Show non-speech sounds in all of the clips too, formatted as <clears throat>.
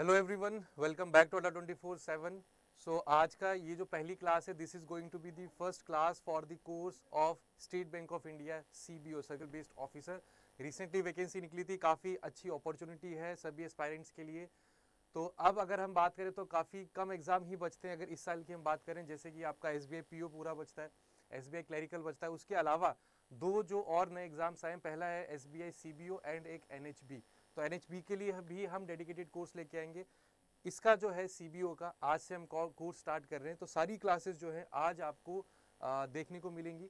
Hello everyone welcome back to Adda twenty four seven so आज का ये जो पहली क्लास है this is going to be the first class for the course of State Bank of India C B O circle based officer recently vacancy निकली थी काफ़ी अच्छी अपॉर्चुनिटी है सभी एस्पायरेंट्स के लिए तो अब अगर हम बात करें तो काफ़ी कम एग्ज़ाम ही बचते हैं अगर इस साल की हम बात करें जैसे कि आपका एस बी पूरा बचता है एस बी क्लरिकल बचता है उसके अलावा दो जो और नए एग्ज़ाम्स आए पहला है एस बी एंड एक एन तो एन के लिए भी हम डेडिकेटेड कोर्स लेके आएंगे इसका जो है सी का आज से हम कोर्स स्टार्ट कर रहे हैं तो सारी क्लासेस जो है आज आपको आ, देखने को मिलेंगी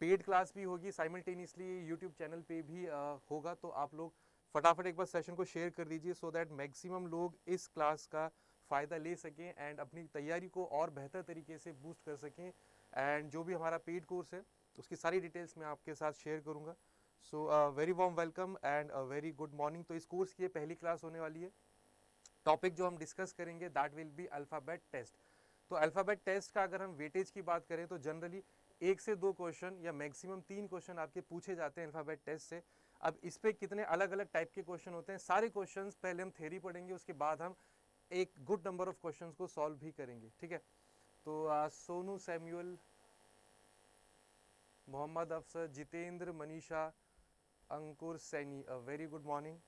पेड क्लास भी होगी साइमल्टेनियसली यूट्यूब चैनल पे भी आ, होगा तो आप लोग फटाफट एक बार सेशन को शेयर कर दीजिए सो दैट मैक्सिमम लोग इस क्लास का फ़ायदा ले सकें एंड अपनी तैयारी को और बेहतर तरीके से बूस्ट कर सकें एंड जो भी हमारा पेड कोर्स है उसकी सारी डिटेल्स मैं आपके साथ शेयर करूँगा so very warm welcome and very good morning तो इस कोर्स की ये पहली क्लास होने वाली है टॉपिक जो हम डिस्कस करेंगे that will be alphabet test तो अल्फ़ाबेट टेस्ट का अगर हम वेटेज की बात करें तो जनरली एक से दो क्वेश्चन या मैक्सिमम तीन क्वेश्चन आपके पूछे जाते हैं अल्फ़ाबेट टेस्ट से अब इस पर कितने अलग अलग टाइप के क्वेश्चन होते हैं सारे क्वेश्चन पहले हम थेरी पढ़ेंगे उसके बाद हम एक गुड नंबर ऑफ क्वेश्चन को सॉल्व भी करेंगे ठीक है तो Sonu Samuel Mohammad Afsar Jitendra Manisha Ankur Saini a very good morning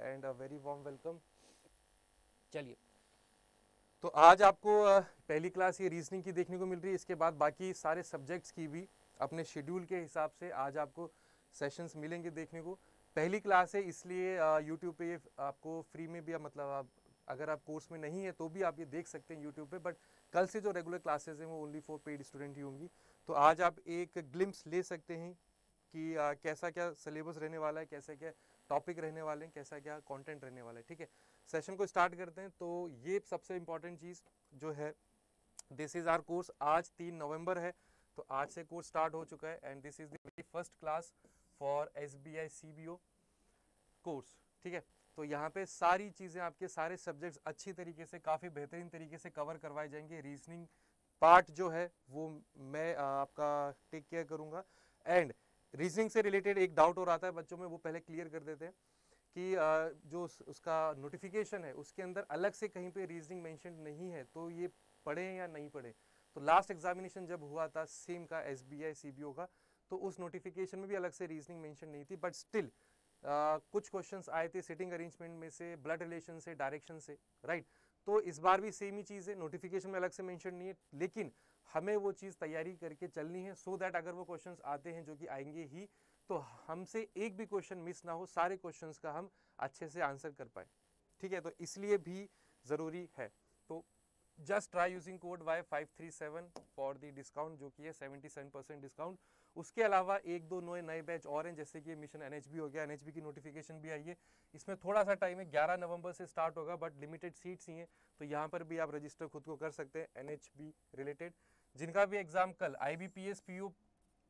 and a very warm welcome चलिए तो आज आपको पहली क्लास ये रीजनिंग की देखने को मिल रही है इसके बाद बाकी सारे सब्जेक्ट्स की भी अपने शेड्यूल के हिसाब से आज आपको सेशंस मिलेंगे देखने को पहली क्लास है इसलिए यूट्यूब पे आपको फ्री में भी मतलब आप अगर आप कोर्स में नहीं है तो भी आप ये देख सकते हैं यूट्यूब पे बट कल से जो रेगुलर क्लासेस हैं वो ओनली फॉर पेड स्टूडेंट ही होंगी तो आज आप एक ग्लिम्स ले सकते हैं कि आ, कैसा क्या सिलेबस रहने वाला है कैसे क्या टॉपिक रहने वाले हैं कैसा क्या कंटेंट रहने वाला है ठीक है सेशन को स्टार्ट करते हैं तो ये सबसे इम्पॉर्टेंट चीज़ जो है दिस इज़ आर कोर्स आज तीन नवंबर है तो आज से कोर्स स्टार्ट हो चुका है and this is the first class for S B I C B O course ठीक है तो यहाँ पे सारी चीज़ें आपके सारे सब्जेक्ट्स अच्छी तरीके से काफ़ी बेहतरीन तरीके से कवर करवाए जाएंगे रीजनिंग पार्ट जो है वो मैं आपका टेक केयर करूँगा एंड रीजनिंग से रिलेटेड एक डाउट हो रहा था बच्चों में वो पहले क्लियर कर देते हैं कि जो उसका नोटिफिकेशन है उसके अंदर अलग से कहीं पे रीजनिंग मेंशन नहीं है तो ये पढ़े या नहीं पढ़े तो लास्ट एग्जामिनेशन जब हुआ था सेम का S B I C B O का तो उस नोटिफिकेशन में भी अलग से रीजनिंग मेंशन नहीं थी बट स्टिल कुछ क्वेश्चंस आए थे सिटिंग अरेंजमेंट में से ब्लड रिलेशन से डायरेक्शन से राइट right? तो इस बार भी सेम ही चीज़ है नोटिफिकेशन में अलग से मेंशन नहीं है लेकिन हमें वो चीज़ तैयारी करके चलनी है सो so दैट अगर वो क्वेश्चंस आते हैं जो कि आएंगे ही तो हमसे एक भी क्वेश्चन मिस ना हो सारे क्वेश्चंस का हम अच्छे से आंसर कर पाए ठीक है तो इसलिए भी ज़रूरी है तो just try using code Y five three seven for the discount जो कि है सेवेंटी सेवन परसेंट डिस्काउंट उसके अलावा एक दो नए नए बैच और हैं जैसे कि मिशन एन हो गया एन की नोटिफिकेशन भी आई है इसमें थोड़ा सा टाइम है ग्यारह नवंबर से स्टार्ट होगा बट लिमिटेड सीट्स ही हैं तो यहाँ पर भी आप रजिस्टर खुद को कर सकते हैं एन रिलेटेड जिनका भी एग्ज़ाम कल I B P S P U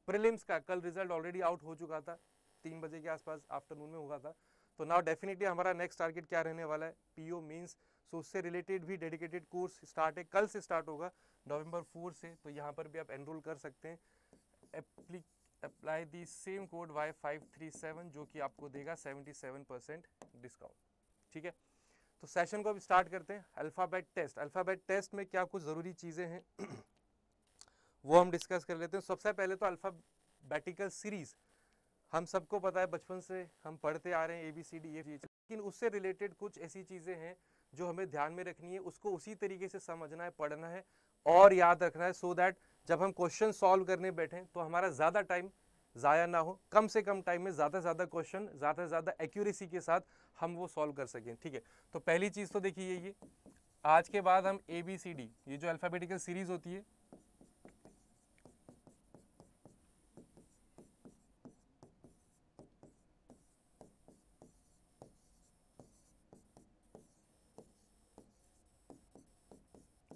prelims का कल रिजल्ट ऑलरेडी आउट हो चुका था तीन बजे के आसपास आफ्टरनून में हुआ था तो नाउ डेफिनेटली हमारा नेक्स्ट टारगेट क्या रहने वाला है पी ओ मीन्स सो उससे रिलेटेड भी डेडिकेटेड कोर्स स्टार्ट है कल से स्टार्ट होगा नवंबर फोर से तो यहाँ पर भी आप एनरोल कर सकते हैं एप्ली apply the same code Y five three seven जो कि आपको देगा सेवेंटी सेवन परसेंट डिस्काउंट ठीक है तो सेशन को अब स्टार्ट करते हैं अल्फ़ाबेट टेस्ट अल्फ़ाबेट टेस्ट में क्या कुछ ज़रूरी चीज़ें हैं वो हम डिस्कस कर लेते हैं सबसे पहले तो अल्फ़ाबेटिकल सीरीज़ हम सबको पता है बचपन से हम पढ़ते आ रहे हैं A B C D F लेकिन उससे रिलेटेड कुछ ऐसी चीज़ें हैं जो हमें ध्यान में रखनी है उसको उसी तरीके से समझना है पढ़ना है और याद रखना है सो so दैट जब हम क्वेश्चन सॉल्व करने बैठें तो हमारा ज़्यादा टाइम ज़ाया ना हो कम से कम टाइम में ज़्यादा से ज़्यादा क्वेश्चन ज़्यादा से ज़्यादा एक्यूरेसी के साथ हम वो सॉल्व कर सकें ठीक है तो पहली चीज़ तो देखिए ये आज के बाद हम ए बी सी डी ये जो अल्फ़ाबेटिकल सीरीज़ होती है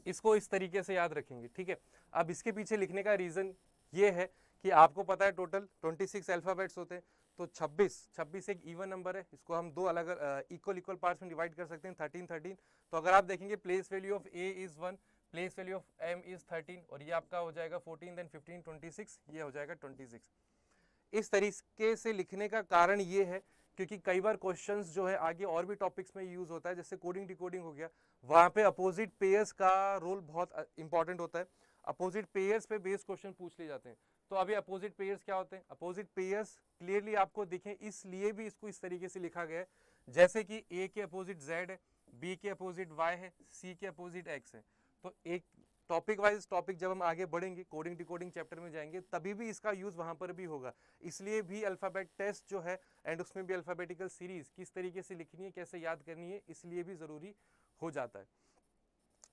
इसको इस तरीके से याद रखेंगे ठीक है अब इसके पीछे लिखने का रीज़न ये है कि आपको पता है टोटल 26 अल्फ़ाबेट्स होते हैं तो 26 26 एक इवन नंबर है इसको हम दो अलग इक्वल इक्वल पार्ट्स में डिवाइड कर सकते हैं 13 13 तो अगर आप देखेंगे place value of A is one place value of M is thirteen और ये आपका हो जाएगा फोर्टीन देन 15 26 ये हो जाएगा 26 इस तरीके से लिखने का कारण ये है क्योंकि कई बार क्वेश्चंस जो है आगे और भी टॉपिक्स में यूज़ होता है जैसे कोडिंग डिकोडिंग हो गया वहाँ पे अपोजिट पेयर्स का रोल बहुत इंपॉर्टेंट होता है अपोजिट पेयर्स पे बेस क्वेश्चन पूछ लिए जाते हैं तो अभी अपोजिट पेयर्स क्या होते हैं अपोजिट पेयर्स क्लियरली आपको दिखें इसलिए भी इसको इस तरीके से लिखा गया है जैसे कि ए के अपोजिट जेड है बी के अपोजिट वाई है सी के अपोजिट एक्स है तो एक टॉपिक वाइज टॉपिक जब हम आगे बढ़ेंगे कोडिंग डिकोडिंग चैप्टर में जाएंगे तभी भी इसका यूज़ वहाँ पर भी होगा इसलिए भी अल्फ़ाबेट टेस्ट जो है एंड उसमें भी अल्फ़ाबेटिकल सीरीज़ किस तरीके से लिखनी है कैसे याद करनी है इसलिए भी ज़रूरी हो जाता है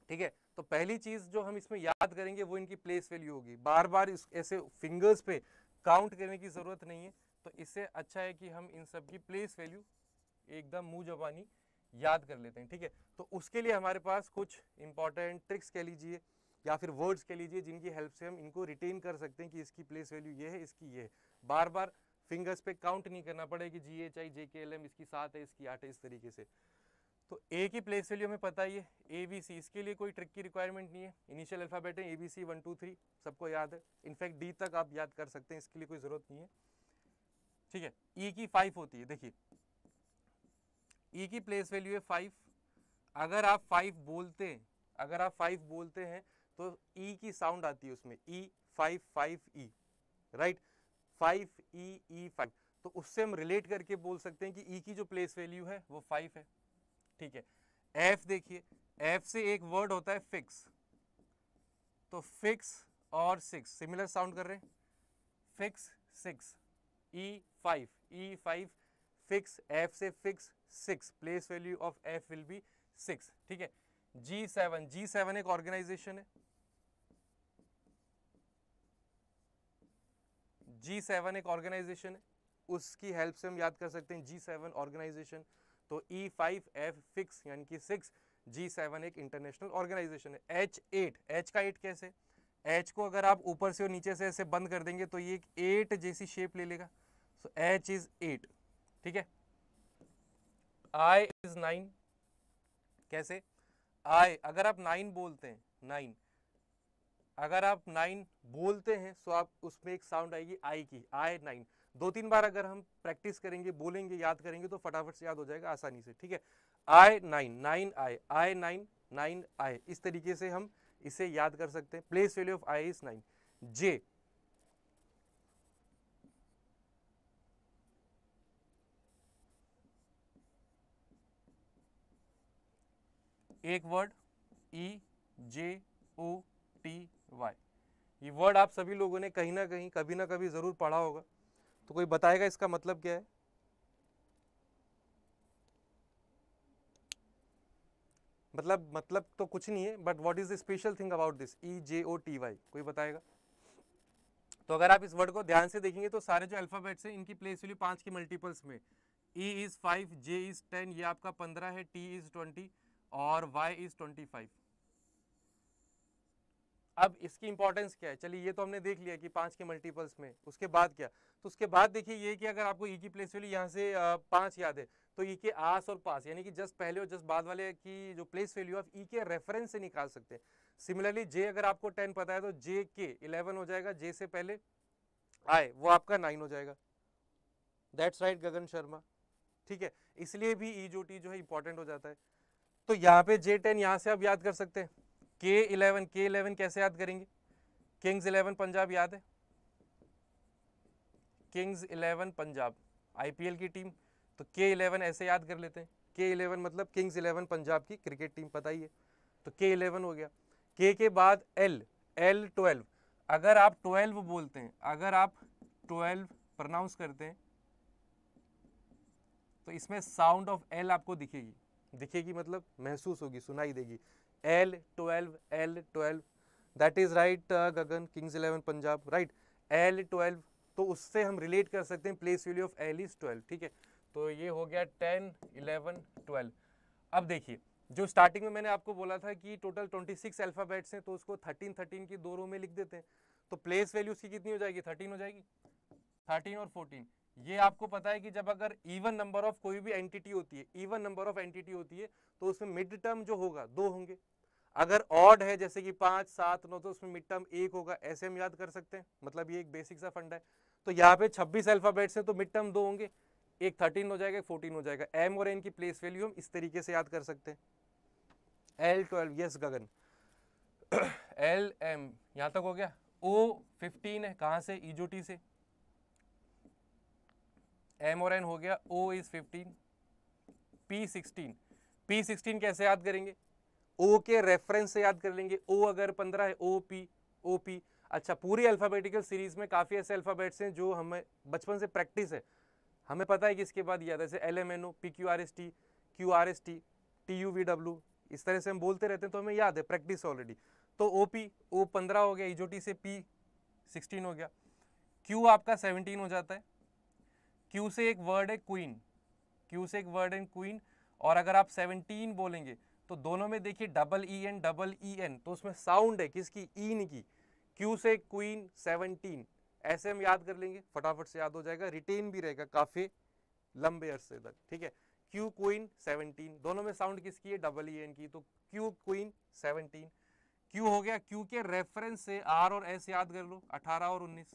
ठीक है तो पहली चीज जो हम इसमें याद करेंगे वो इनकी प्लेस वैल्यू होगी बार बार इस ऐसे फिंगर्स पे काउंट करने की ज़रूरत नहीं है तो इससे अच्छा है कि हम इन सब की प्लेस वैल्यू एकदम मुंह जबानी याद कर लेते हैं ठीक है तो उसके लिए हमारे पास कुछ इंपॉर्टेंट ट्रिक्स कह लीजिए या फिर वर्ड्स कह लीजिए जिनकी हेल्प से हम इनको रिटेन कर सकते हैं कि इसकी प्लेस वैल्यू ये है इसकी ये है बार बार फिंगर्स पे काउंट नहीं करना पड़ेगा कि जी H I J K L M इसकी सात है इसकी आठ है इस तरीके से तो ए की प्लेस वैल्यू हमें पता ही है ए बी सी इसके लिए कोई ट्रिक की रिक्वायरमेंट नहीं है इनिशियल अल्फ़ाबेट है A B C one two three सबको याद है इनफैक्ट डी तक आप याद कर सकते हैं इसके लिए कोई ज़रूरत नहीं है ठीक है ई e की फाइव होती है देखिए ई e की प्लेस वैल्यू है फाइव अगर आप फाइव बोलते हैं अगर आप फाइव बोलते हैं तो ई e की साउंड आती है उसमें E five five E right five E E five तो उससे हम रिलेट करके बोल सकते हैं कि ई की जो प्लेस वैल्यू है वो फाइव है ठीक है एफ देखिए एफ से एक वर्ड होता है फिक्स तो फिक्स और सिक्स सिमिलर साउंड कर रहे हैं fix six E five E five fix F से fix six place value of F will be six ठीक है जी सेवन जी सेवन एक ऑर्गेनाइजेशन है जी सेवन एक ऑर्गेनाइजेशन है उसकी हेल्प से हम याद कर सकते हैं जी सेवन ऑर्गेनाइजेशन तो ई फाइव एफ सिक्स यानी कि सिक्स जी सेवन एक इंटरनेशनल ऑर्गेनाइजेशन है एच एट एच का एट कैसे एच को अगर आप ऊपर से और नीचे से ऐसे बंद कर देंगे तो ये एक एट जैसी शेप ले लेगा सो एच इज एट ठीक है आई इज नाइन कैसे आई अगर आप नाइन बोलते हैं नाइन अगर आप नाइन बोलते हैं सो आप उसमें एक साउंड आएगी आई की आई नाइन दो तीन बार अगर हम प्रैक्टिस करेंगे बोलेंगे याद करेंगे तो फटाफट से याद हो जाएगा आसानी से ठीक है I nine nine I I nine nine I इस तरीके से हम इसे याद कर सकते हैं place value of I is nine J एक word E J O T Y ये वर्ड आप सभी लोगों ने कहीं ना कहीं कभी ना कभी ज़रूर पढ़ा होगा तो कोई बताएगा इसका मतलब क्या है मतलब मतलब तो कुछ नहीं है but what is the special thing about this E J O T Y कोई बताएगा तो अगर आप इस वर्ड को ध्यान से देखेंगे तो सारे जो अल्फाबेट्स हैं इनकी प्लेस वैल्यू पांच के मल्टीपल्स में E is five J is ten ये आपका पंद्रह है टी इज़ ट्वेंटी और वाई इज़ ट्वेंटी फाइव अब इसकी इंपॉर्टेंस क्या है चलिए ये तो हमने देख लिया कि पाँच के मल्टीपल्स में उसके बाद क्या तो उसके बाद देखिए ये कि अगर आपको ई e की प्लेस वैल्यू यहाँ से पाँच याद है तो ई e के आस और पास यानी कि जस्ट पहले और जस्ट बाद वाले की जो प्लेस वैल्यू आप ई e के रेफरेंस से निकाल सकते हैं सिमिलरली जे अगर आपको टेन पता है तो जे के इलेवन हो जाएगा जे से पहले आए वो आपका नाइन हो जाएगा that's right right, Gagan Sharma ठीक है इसलिए भी ई जो टी जो है इंपॉर्टेंट हो जाता है तो यहाँ पे जे टेन यहाँ से आप याद कर सकते हैं के इलेवन के इलेवन कैसे याद करेंगे किंग्स इलेवन पंजाब याद है किंग्स इलेवन पंजाब आईपीएल की टीम तो के इलेवन ऐसे याद कर लेते हैं के इलेवन मतलब किंग्स इलेवन पंजाब की क्रिकेट टीम पता ही है तो के इलेवन हो गया के के बाद एल एल ट्वेल्व अगर आप ट्वेल्व बोलते हैं अगर आप ट्वेल्व प्रोनाउंस करते हैं तो इसमें साउंड ऑफ एल आपको दिखेगी दिखेगी मतलब महसूस होगी सुनाई देगी L twelve L twelve that is right Gagan Kings Eleven Punjab right L twelve तो उससे हम रिलेट कर सकते हैं place value of L is twelve ठीक है तो ये हो गया टेन इलेवन ट्वेल्व अब देखिए जो स्टार्टिंग में मैंने आपको बोला था कि टोटल ट्वेंटी सिक्स अल्फ़ाबेट्स हैं तो उसको थर्टीन थर्टीन की दो रो में लिख देते हैं तो प्लेस वैल्यू उसकी कितनी हो जाएगी थर्टीन हो जाएगी थर्टीन और फोर्टीन ये आपको पता है कि जब अगर इवन नंबर ऑफ कोई भी एंटिटी होती है इवन नंबर ऑफ एंटिटी होती है तो उसमें मिड टर्म जो होगा दो होंगे अगर ऑड है जैसे कि पाँच सात नौ तो उसमें मिड टर्म एक होगा ऐसे हम याद कर सकते हैं मतलब ये एक बेसिक सा फंड है तो यहाँ पे 26 अल्फ़ाबेट्स हैं तो मिड टर्म दो होंगे एक 13 हो जाएगा एक 14 हो जाएगा एम और एन की प्लेस वैल्यू हम इस तरीके से याद कर सकते हैं L twelve yes Gagan L <clears throat> M यहाँ तक हो गया ओ फिफ्टीन है कहाँ से ईजोटी e से एम और एन हो गया O is fifteen P sixteen P sixteen कैसे याद करेंगे ओ के रेफरेंस से याद कर लेंगे ओ अगर पंद्रह है ओ पी ओ पी अच्छा पूरी अल्फ़ाबेटिकल सीरीज़ में काफ़ी ऐसे अल्फ़ाबेट्स हैं जो हमें बचपन से प्रैक्टिस है हमें पता है कि इसके बाद याद जैसे L M N O P Q R S T Q R S T T U V W इस तरह से हम बोलते रहते हैं तो हमें याद है प्रैक्टिस ऑलरेडी तो ओ पी ओ पंद्रह हो गया इजोटी से पी सिक्सटीन हो गया क्यू आपका सेवनटीन हो जाता है क्यू से एक वर्ड है क्वीन क्यू से एक वर्ड है क्वीन और अगर आप सेवनटीन बोलेंगे तो दोनों में देखिए double E N double E N तो उसमें साउंड है किसकी ईन e की क्यू से क्वीन सेवनटीन ऐसे हम याद कर लेंगे फटाफट से याद हो जाएगा रिटेन भी रहेगा काफ़ी लंबे अरसे तक ठीक है क्यू क्वीन सेवनटीन दोनों में साउंड किसकी है डबल ई एन की तो क्यू क्वीन सेवनटीन क्यू हो गया क्यू के रेफरेंस से आर और एस याद कर लो अठारह और उन्नीस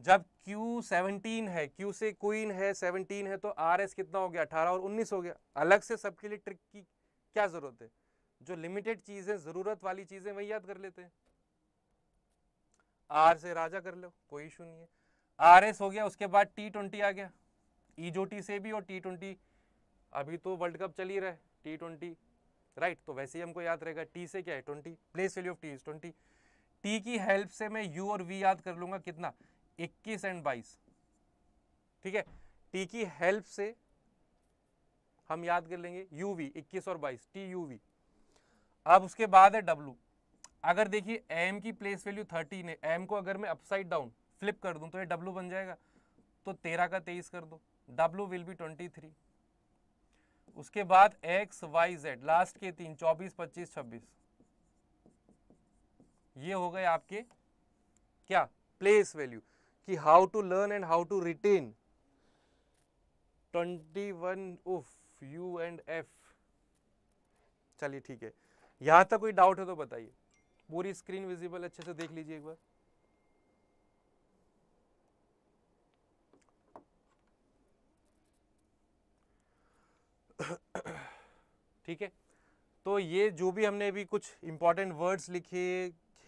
जब Q 17 है Q से क्वीन है 17 है तो आर एस कितना हो गया 18 और 19 हो गया अलग से सबके लिए ट्रिक की क्या ज़रूरत है जो लिमिटेड चीज़ें ज़रूरत वाली चीज़ें वही याद कर लेते हैं आर से राजा कर लो कोई इशू नहीं है आर एस हो गया उसके बाद टी ट्वेंटी आ गया ई e जो टी से भी और टी ट्वेंटी अभी तो वर्ल्ड कप चल ही रहा है टी ट्वेंटी राइट तो वैसे ही हमको याद रहेगा टी से क्या है twenty place value of T is twenty T की हेल्प से मैं यू और वी याद कर लूंगा कितना 21 एंड 22 ठीक है टी की हेल्प से हम याद कर लेंगे यू वी इक्कीस और बाईस टी यू वी अब उसके बाद है डब्लू अगर देखिए एम की प्लेस वैल्यू थर्टीन है एम को अगर मैं अपसाइड डाउन फ्लिप कर दूं तो ये डब्लू बन जाएगा तो तेरह का तेईस कर दो W will be twenty three उसके बाद एक्स वाई जेड लास्ट के तीन चौबीस पच्चीस छब्बीस ये हो गए आपके क्या प्लेस वैल्यू कि how to learn and how to retain twenty one of U and F चलिए ठीक है यहां तक कोई डाउट है तो बताइए पूरी स्क्रीन विजिबल अच्छे से देख लीजिए एक बार ठीक है तो ये जो भी हमने अभी कुछ इंपॉर्टेंट वर्ड्स लिखे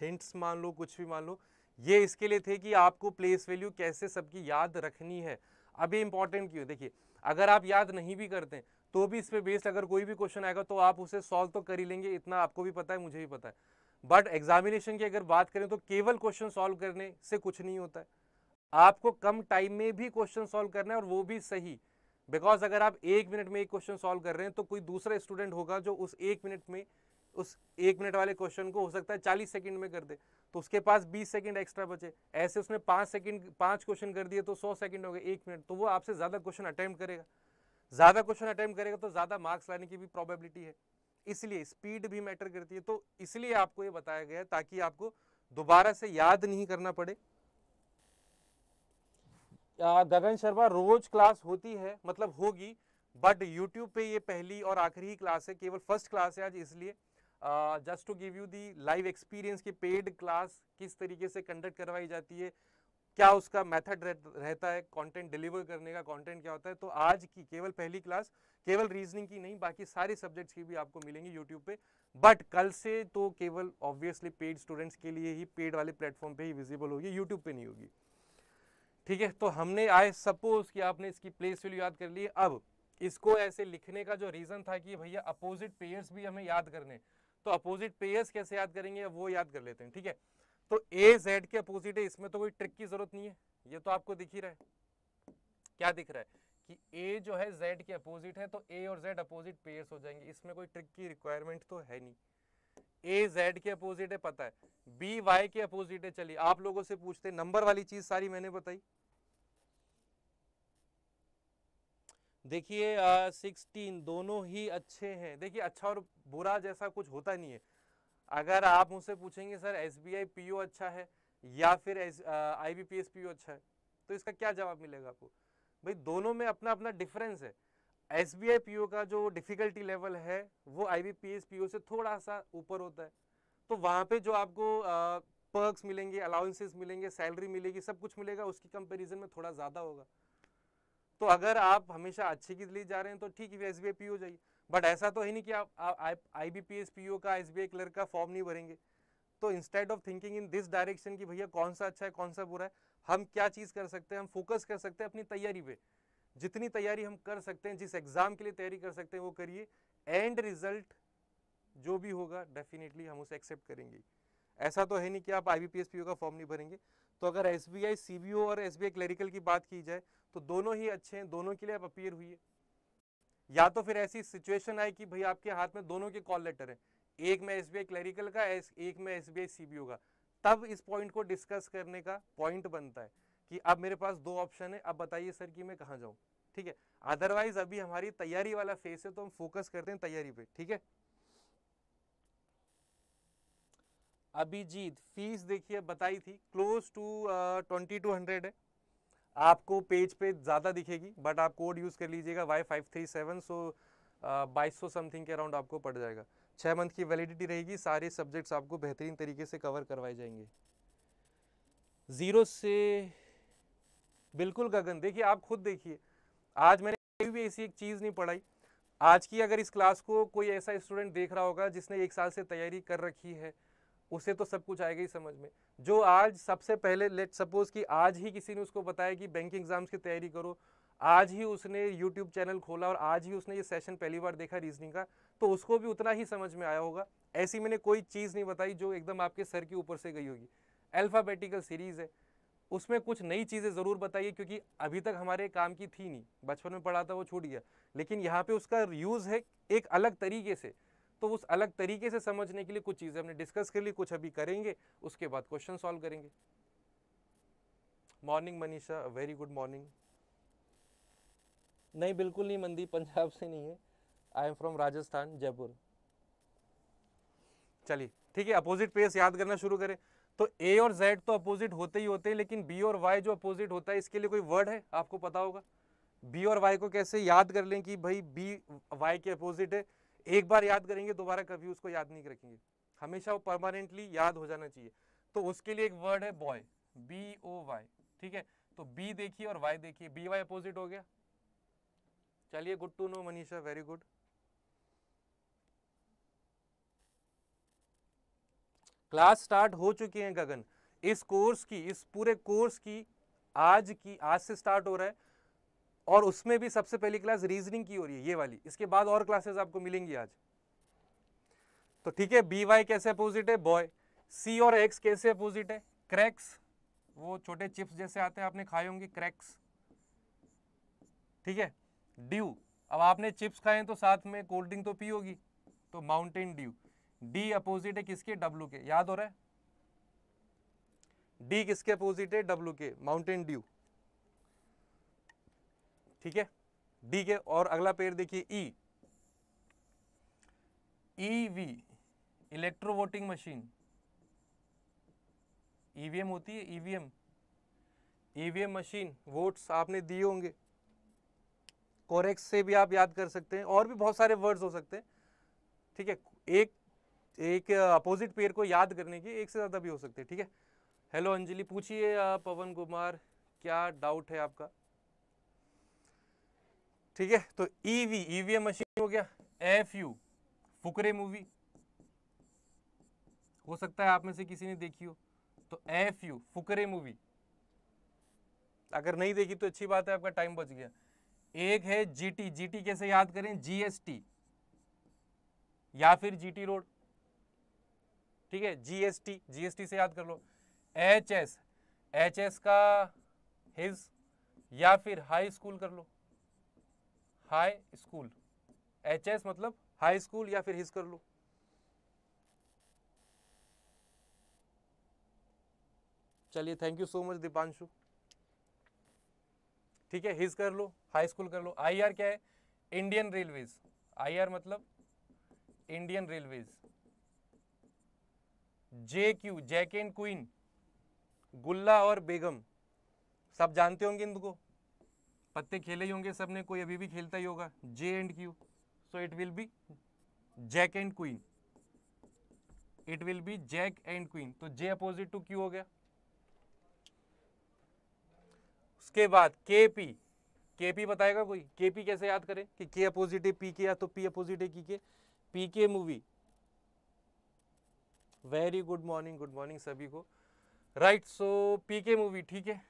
हिंट्स मान लो कुछ भी मान लो ये इसके लिए थे कि आपको प्लेस वैल्यू कैसे सबकी याद रखनी है अभी इंपॉर्टेंट क्यों देखिए अगर आप याद नहीं भी करते तो भी इस पर बेस्ड अगर कोई भी क्वेश्चन आएगा तो आप उसे सॉल्व तो कर ही लेंगे इतना आपको भी पता है मुझे भी पता है बट एग्जामिनेशन की अगर बात करें तो केवल क्वेश्चन सॉल्व करने से कुछ नहीं होता है आपको कम टाइम में भी क्वेश्चन सॉल्व करना है और वो भी सही बिकॉज अगर आप एक मिनट में एक क्वेश्चन सॉल्व कर रहे हैं तो कोई दूसरा स्टूडेंट होगा जो उस एक मिनट में उस एक मिनट वाले क्वेश्चन को हो सकता है चालीस सेकंड में कर दे तो उसके पास बीस सेकंड एक्स्ट्रा बचे ऐसे उसने पाँच सेकंड पाँच क्वेश्चन कर दिए तो सौ सेकंड हो गए एक मिनट तो वो आपसे ज़्यादा क्वेश्चन अटैम्प्ट करेगा ज़्यादा क्वेश्चन अटैम्प्ट करेगा तो ज़्यादा मार्क्स लाने की भी प्रॉबेबिलिटी है इसलिए स्पीड भी मैटर करती है तो इसलिए आपको ये बताया गया ताकि आपको दोबारा से याद नहीं करना पड़े गगन शर्मा रोज क्लास होती है मतलब होगी बट YouTube पे ये पहली और आखिरी क्लास है केवल फर्स्ट क्लास है आज इसलिए just to give you the live experience की पेड क्लास किस तरीके से कंडक्ट करवाई जाती है क्या उसका मेथड रहता है कंटेंट डिलीवर करने का कंटेंट क्या होता है तो आज की केवल पहली क्लास केवल रीजनिंग की नहीं बाकी सारे सब्जेक्ट्स की भी आपको मिलेंगे यूट्यूब पे बट कल से तो केवल ऑब्वियसली पेड स्टूडेंट्स के लिए ही पेड वाले प्लेटफॉर्म पे ही विजिबल होगी यूट्यूब पे नहीं होगी ठीक है तो हमने आए सपोज कि आपने इसकी प्लेस वैल्यू याद कर ली अब इसको ऐसे लिखने का जो रीज़न था कि भैया अपोजिट पेयर्स भी हमें याद करने हैं तो अपोजिट पेयर्स कैसे याद करेंगे वो याद कर लेते हैं ठीक है तो ए जेड के अपोजिट है इसमें तो कोई ट्रिक की जरूरत नहीं है ये तो आपको दिख ही रहा है क्या दिख रहा है कि ए जो है जेड के अपोजिट है तो ए और जेड अपोजिट पेयर्स हो जाएंगे इसमें कोई ट्रिक की रिक्वायरमेंट तो है नहीं ए जेड के अपोजिट है पता है बी वाई के अपोजिट है चलिए आप लोगों से पूछते नंबर वाली चीज सारी मैंने बताई देखिए सिक्सटीन दोनों ही अच्छे हैं देखिए अच्छा और बुरा जैसा कुछ होता नहीं है अगर आप मुझसे पूछेंगे sir S B I P O अच्छा है या फिर I B P S P O अच्छा है तो इसका क्या जवाब मिलेगा आपको भाई दोनों में अपना अपना डिफरेंस है S B I P O का जो डिफ़िकल्टी लेवल है वो I B P S P O से थोड़ा सा ऊपर होता है तो वहाँ पे जो आपको पर्क्स मिलेंगे अलाउंसेस मिलेंगे सैलरी मिलेगी सब कुछ मिलेगा उसकी कंपैरिजन में थोड़ा ज़्यादा होगा तो अगर आप हमेशा अच्छे की लिए जा रहे हैं तो ठीक है एस बी हो जाइए बट ऐसा तो है नहीं कि आप I B P S P O का एस बी आई क्लर्क का फॉर्म नहीं भरेंगे तो instead of thinking in this direction कि भैया कौन सा अच्छा है कौन सा बुरा है हम क्या चीज़ कर सकते हैं हम फोकस कर सकते हैं अपनी तैयारी पे जितनी तैयारी हम कर सकते हैं जिस एग्ज़ाम के लिए तैयारी कर सकते हैं वो करिए एंड रिजल्ट जो भी होगा डेफिनेटली हम उसे एक्सेप्ट करेंगे ऐसा तो है नहीं कि आप आई बी का फॉर्म नहीं भरेंगे तो अगर एस बी और एस बी क्लरिकल की बात की जाए तो दोनों ही अच्छे हैं दोनों के लिए आप अपीयर हुई है या तो फिर ऐसी सिचुएशन आए कि भाई आपके हाथ में दोनों के कॉल लेटर हैं एक में एस क्लरिकल का एक में एस बी का तब इस पॉइंट को डिस्कस करने का पॉइंट बनता है कि अब मेरे पास दो ऑप्शन है अब बताइए सर कि मैं कहाँ जाऊँ ठीक है अदरवाइज अभी हमारी तैयारी वाला फेस है तो हम फोकस करते हैं तैयारी पे ठीक है अभिजीत फीस देखिए बताई थी close to twenty two hundred है आपको पेज पे ज़्यादा दिखेगी बट आप कोड यूज़ कर लीजिएगा Y five three seven so बाईस सौ समथिंग के अराउंड आपको पड़ जाएगा छः मंथ की वैलिडिटी रहेगी सारे सब्जेक्ट्स आपको बेहतरीन तरीके से कवर करवाए जाएंगे ज़ीरो से बिल्कुल गगन देखिए आप खुद देखिए आज मैंने भी ऐसी एक चीज़ नहीं पढ़ाई आज की अगर इस क्लास को कोई ऐसा स्टूडेंट देख रहा होगा जिसने एक साल से तैयारी कर रखी है उसे तो सब कुछ आएगा ही समझ में जो आज सबसे पहले लेट सपोज कि आज ही किसी ने उसको बताया कि बैंक एग्जाम्स की तैयारी करो आज ही उसने यूट्यूब चैनल खोला और आज ही उसने ये सेशन पहली बार देखा रीजनिंग का तो उसको भी उतना ही समझ में आया होगा ऐसी मैंने कोई चीज़ नहीं बताई जो एकदम आपके सर के ऊपर से गई होगी अल्फ़ाबेटिकल सीरीज़ है उसमें कुछ नई चीज़ें ज़रूर बताइए क्योंकि अभी तक हमारे काम की थी नहीं बचपन में पढ़ा था वो छूट गया लेकिन यहाँ पे उसका यूज़ है एक अलग तरीके से तो उस अलग तरीके से समझने के लिए कुछ चीज़ें हमने डिस्कस कर ली कुछ अभी करेंगे उसके बाद क्वेश्चन सॉल्व करेंगे morning Manisha very good morning नहीं बिल्कुल नहीं मंदी पंजाब से नहीं है I am from Rajasthan Jaipur चलिए ठीक है अपोजिट पेस याद करना शुरू करें तो ए और जेड तो अपोजिट होते ही होते हैं लेकिन बी और वाई जो अपोजिट होता है इसके लिए कोई वर्ड है आपको पता होगा बी और वाई को कैसे याद कर लें कि भाई बी वाई के अपोजिट है एक बार याद करेंगे दोबारा कभी उसको याद नहीं रखेंगे हमेशा वो परमानेंटली याद हो जाना चाहिए तो उसके लिए एक वर्ड है बॉय बी ओ वाई ठीक है तो बी देखिए और वाई देखिए बी वाई अपोजिट हो गया चलिए good to know Manisha very good class start हो चुकी है गगन इस कोर्स की इस पूरे कोर्स की आज की आज से स्टार्ट हो रहा है और उसमें भी सबसे पहली क्लास रीजनिंग की हो रही है ये वाली इसके बाद और क्लासेस आपको मिलेंगी आज तो ठीक है बी वाई कैसे अपोजिट है बॉय सी और एक्स कैसे अपोजिट है क्रैक्स वो छोटे चिप्स जैसे आते हैं आपने खाए होंगे क्रैक्स ठीक है ड्यू अब आपने चिप्स खाए तो साथ में कोल्ड ड्रिंक तो पी होगी तो माउंटेन ड्यू डी अपोजिट है किसके डब्ल्यू के याद हो रहा है डी किसके अपोजिट है डब्ल्यू के माउंटेन ड्यू ठीक है डी के और अगला पेयर देखिए E EV electro voting machine EVM होती है ईवीएम ईवीएम मशीन वोट्स आपने दिए होंगे कोरेक्स से भी आप याद कर सकते हैं और भी बहुत सारे वर्ड्स हो सकते हैं ठीक है एक एक अपोजिट पेयर को याद करने की एक से ज़्यादा भी हो सकते हैं ठीक है हेलो अंजलि पूछिए पवन कुमार क्या डाउट है आपका ठीक है तो ईवी ईवीएम मशीन हो गया एफ यू फुकरे मूवी हो सकता है आप में से किसी ने देखी हो तो एफ यू फुकरे मूवी अगर नहीं देखी तो अच्छी बात है आपका टाइम बच गया एक है जीटी जीटी कैसे याद करें जीएसटी या फिर जीटी रोड ठीक है जीएसटी जीएसटी से याद कर लो एच एस एच एस का हिज या फिर हाई स्कूल कर लो हाई स्कूल एच एस मतलब हाई स्कूल या फिर हिज कर लो चलिए thank you so much Deepanshu ठीक है हिज कर लो हाई स्कूल कर लो आई आर क्या है इंडियन रेलवेज आई आर मतलब Indian railways J Q jack and queen गुल्ला और बेगम सब जानते होंगे इनको पत्ते खेले ही होंगे सबने कोई अभी भी खेलता ही होगा J and Q so it will be jack and queen it will be jack and queen तो जे अपोजिट टू क्यू हो गया उसके बाद के पी के पी बताएगा कोई के पी कैसे याद करें कि के अपोजिट है पी के या तो पी अपोजिट है की के P K movie very good morning good morning सभी को right so P K movie ठीक है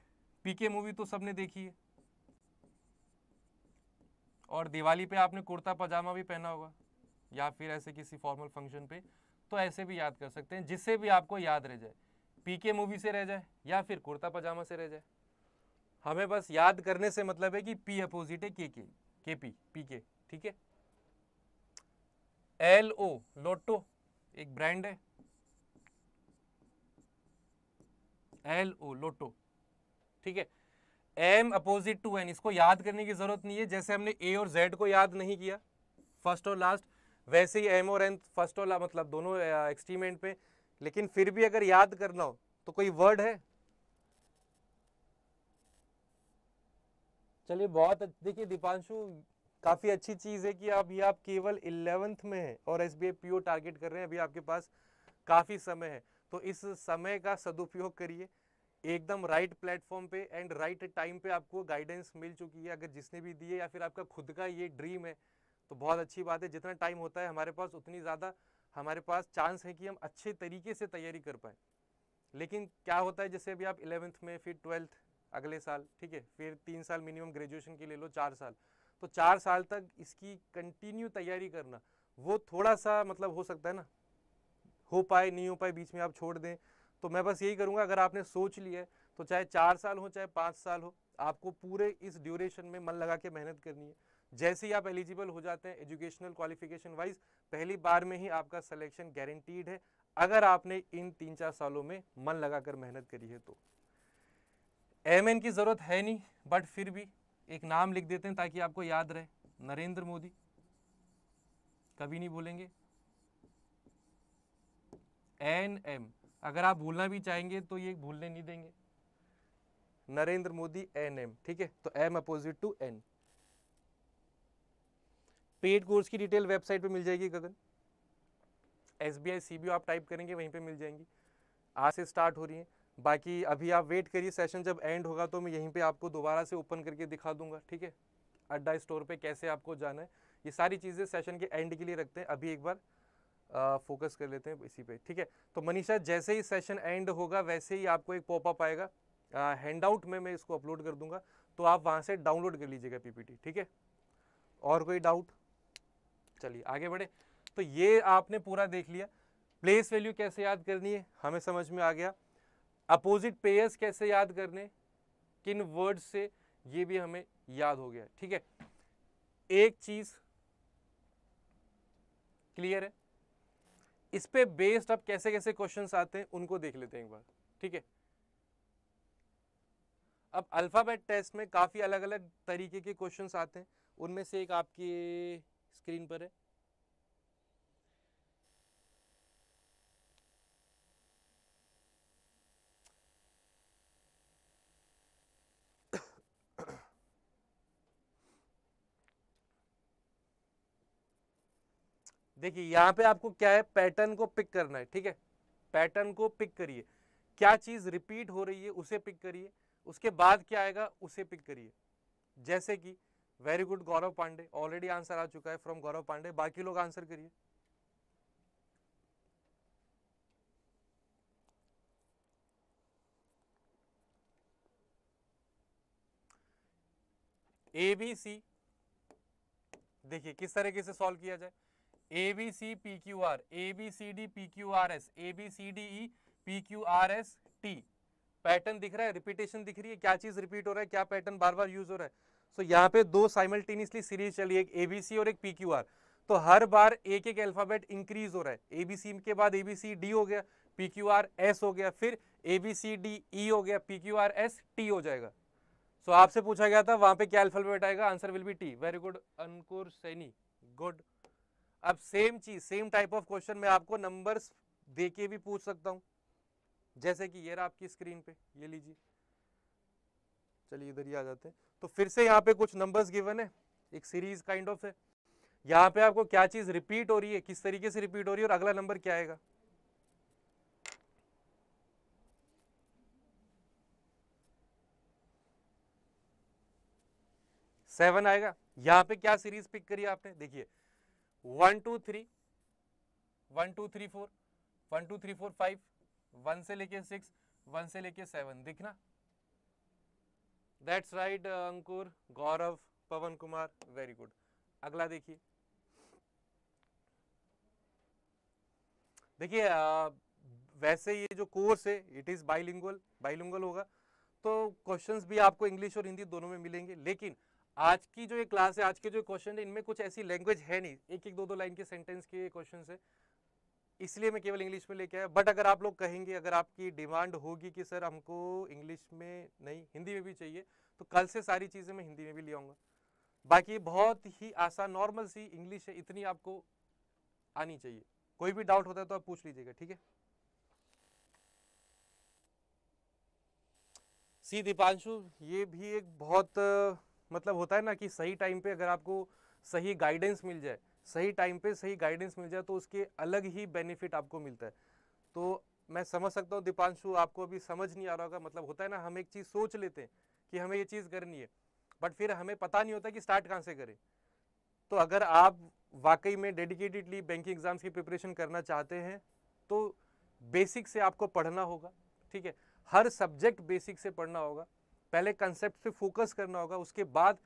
पी के मूवी तो सबने देखी है और दिवाली पे आपने कुर्ता पजामा भी पहना होगा या फिर ऐसे किसी फॉर्मल फंक्शन पे तो ऐसे भी याद कर सकते हैं जिससे भी आपको याद रह जाए पीके मूवी से रह जाए या फिर कुर्ता पजामा से रह जाए हमें बस याद करने से मतलब है कि पी अपोजिट है के के के पी पी के ठीक है एल ओ लोटो एक ब्रांड है एल ओ लोटो ठीक है एम अपोजिट टू एन इसको याद करने की जरूरत नहीं है जैसे हमने ए और जेड को याद नहीं किया फर्स्ट और लास्ट वैसे ही एम और एन फर्स्ट और मतलब दोनों एक्सट्रीम एंड पे लेकिन फिर भी अगर याद करना हो तो कोई वर्ड है चलिए बहुत देखिए दीपांशु काफ़ी अच्छी चीज़ है कि अभी आप केवल इलेवेंथ में हैं और एस बी टारगेट कर रहे हैं अभी आपके पास काफ़ी समय है तो इस समय का सदुपयोग करिए एकदम राइट प्लेटफॉर्म पे एंड राइट टाइम पे आपको गाइडेंस मिल चुकी है अगर जिसने भी दी है या फिर आपका खुद का ये ड्रीम है तो बहुत अच्छी बात है जितना टाइम होता है हमारे पास उतनी ज़्यादा हमारे पास चांस है कि हम अच्छे तरीके से तैयारी कर पाएँ लेकिन क्या होता है जैसे अभी आप इलेवेंथ में फिर ट्वेल्थ अगले साल ठीक है फिर तीन साल मिनिमम ग्रेजुएशन की ले लो चार साल तो चार साल तक इसकी कंटिन्यू तैयारी करना वो थोड़ा सा मतलब हो सकता है ना हो पाए नहीं हो पाए बीच में आप छोड़ दें तो मैं बस यही करूँगा अगर आपने सोच लिया है तो चाहे चार साल हो चाहे पाँच साल हो आपको पूरे इस ड्यूरेशन में मन लगा के मेहनत करनी है जैसे ही आप एलिजिबल हो जाते हैं एजुकेशनल क्वालिफिकेशन वाइज पहली बार में ही आपका सिलेक्शन गारंटीड है अगर आपने इन तीन चार सालों में मन लगाकर मेहनत करी है तो एम की ज़रूरत है नहीं बट फिर भी एक नाम लिख देते हैं ताकि आपको याद रहे नरेंद्र मोदी कभी नहीं बोलेंगे एन एम अगर आप भूलना भी चाहेंगे तो ये भूलने नहीं देंगे नरेंद्र मोदी एन एम ठीक है तो M opposite to N paid course की डिटेल वेबसाइट पे मिल जाएगी Gagan S B I C B आप टाइप करेंगे वहीं पे मिल जाएंगी आज से स्टार्ट हो रही है बाकी अभी आप वेट करिए सेशन जब एंड होगा तो मैं यहीं पे आपको दोबारा से ओपन करके दिखा दूंगा ठीक है अड्डा स्टोर पे कैसे आपको जाना है ये सारी चीज़ें सेशन के एंड के लिए रखते हैं अभी एक बार फोकस कर लेते हैं इसी पे ठीक है तो मनीषा जैसे ही सेशन एंड होगा वैसे ही आपको एक पॉपअप आएगा हैंड आउट में मैं इसको अपलोड कर दूंगा तो आप वहां से डाउनलोड कर लीजिएगा पीपीटी ठीक है और कोई डाउट चलिए आगे बढ़े तो ये आपने पूरा देख लिया प्लेस वैल्यू कैसे याद करनी है हमें समझ में आ गया अपोजिट पेयर्स कैसे याद करने किन वर्ड से ये भी हमें याद हो गया ठीक है एक चीज क्लियर है इस पे बेस्ड अब कैसे कैसे क्वेश्चंस आते हैं उनको देख लेते हैं एक बार ठीक है अब अल्फ़ाबेट टेस्ट में काफ़ी अलग अलग तरीके के क्वेश्चंस आते हैं उनमें से एक आपकी स्क्रीन पर है देखिए यहां पे आपको क्या है पैटर्न को पिक करना है ठीक है पैटर्न को पिक करिए क्या चीज़ रिपीट हो रही है उसे पिक करिए उसके बाद क्या आएगा उसे पिक करिए जैसे कि very good Gaurav Pandey already answer आ चुका है फ्रॉम गौरव पांडे बाकी लोग आंसर करिए ए बी सी देखिए किस तरीके से सॉल्व किया जाए A B C P Q R A B C D P Q R S A B C D E P Q R S T pattern दिख रहा है रिपीटेशन दिख रही है क्या चीज रिपीट हो रहा है क्या पैटर्न बार बार यूज हो रहा है सो so, यहाँ पे दो साइमल्टेनियसली सीरीज चली एक सी और एक आर तो हर बार एक एक अल्फाबेट इंक्रीज हो रहा है ए बी सी के बाद ए बी सी डी हो गया पी क्यू आर एस हो गया फिर ए बी सी डी ई हो गया P Q R S T हो जाएगा सो so, आपसे पूछा गया था वहां पे क्या अल्फाबेट आएगा answer will be T very good Ankur Saini good अब सेम चीज सेम टाइप ऑफ क्वेश्चन मैं आपको नंबर्स दे के भी पूछ सकता हूं जैसे कि ये रहा आपकी स्क्रीन पे ये लीजिए चलिए इधर ही आ जाते हैं तो फिर से यहाँ पे कुछ नंबर्स गिवन है एक सीरीज काइंड ऑफ है यहाँ पे आपको क्या चीज रिपीट हो रही है किस तरीके से रिपीट हो रही है और अगला नंबर क्या आएगा सेवन आएगा यहाँ पे क्या सीरीज पिक करी आपने देखिए one two three one two three four one two three four five one से लेके सिक्स वन से लेके सेवन दिखना that's right uh, Ankur Gaurav Pawan Kumar very good अगला देखिए देखिए uh, वैसे ये जो कोर्स है इट इज़ बाइलिंगुअल बाइलिंगुअल होगा तो क्वेश्चंस भी आपको इंग्लिश और हिंदी दोनों में मिलेंगे लेकिन आज की जो ये क्लास है आज के जो क्वेश्चन है इनमें कुछ ऐसी लैंग्वेज है नहीं एक एक दो दो लाइन के सेंटेंस के क्वेश्चन है इसलिए मैं केवल इंग्लिश में लेके आया बट अगर आप लोग कहेंगे अगर आपकी डिमांड होगी कि सर हमको इंग्लिश में नहीं हिंदी में भी चाहिए तो कल से सारी चीज़ें मैं हिंदी में भी ले आऊँगा बाकी बहुत ही आसान नॉर्मल सी इंग्लिश है इतनी आपको आनी चाहिए कोई भी डाउट होता है तो आप पूछ लीजिएगा ठीक है सी दीपांशु ये भी एक बहुत मतलब होता है ना कि सही टाइम पे अगर आपको सही गाइडेंस मिल जाए सही टाइम पे सही गाइडेंस मिल जाए तो उसके अलग ही बेनिफिट आपको मिलता है तो मैं समझ सकता हूँ दीपांशु आपको अभी समझ नहीं आ रहा होगा मतलब होता है ना हम एक चीज़ सोच लेते हैं कि हमें ये चीज़ करनी है बट फिर हमें पता नहीं होता कि स्टार्ट कहाँ से करें तो अगर आप वाकई में डेडिकेटेडली बैंकिंग एग्ज़ाम्स की प्रिपरेशन करना चाहते हैं तो बेसिक से आपको पढ़ना होगा ठीक है हर सब्जेक्ट बेसिक से पढ़ना होगा पहले कंसेप्ट पे फोकस करना होगा उसके बाद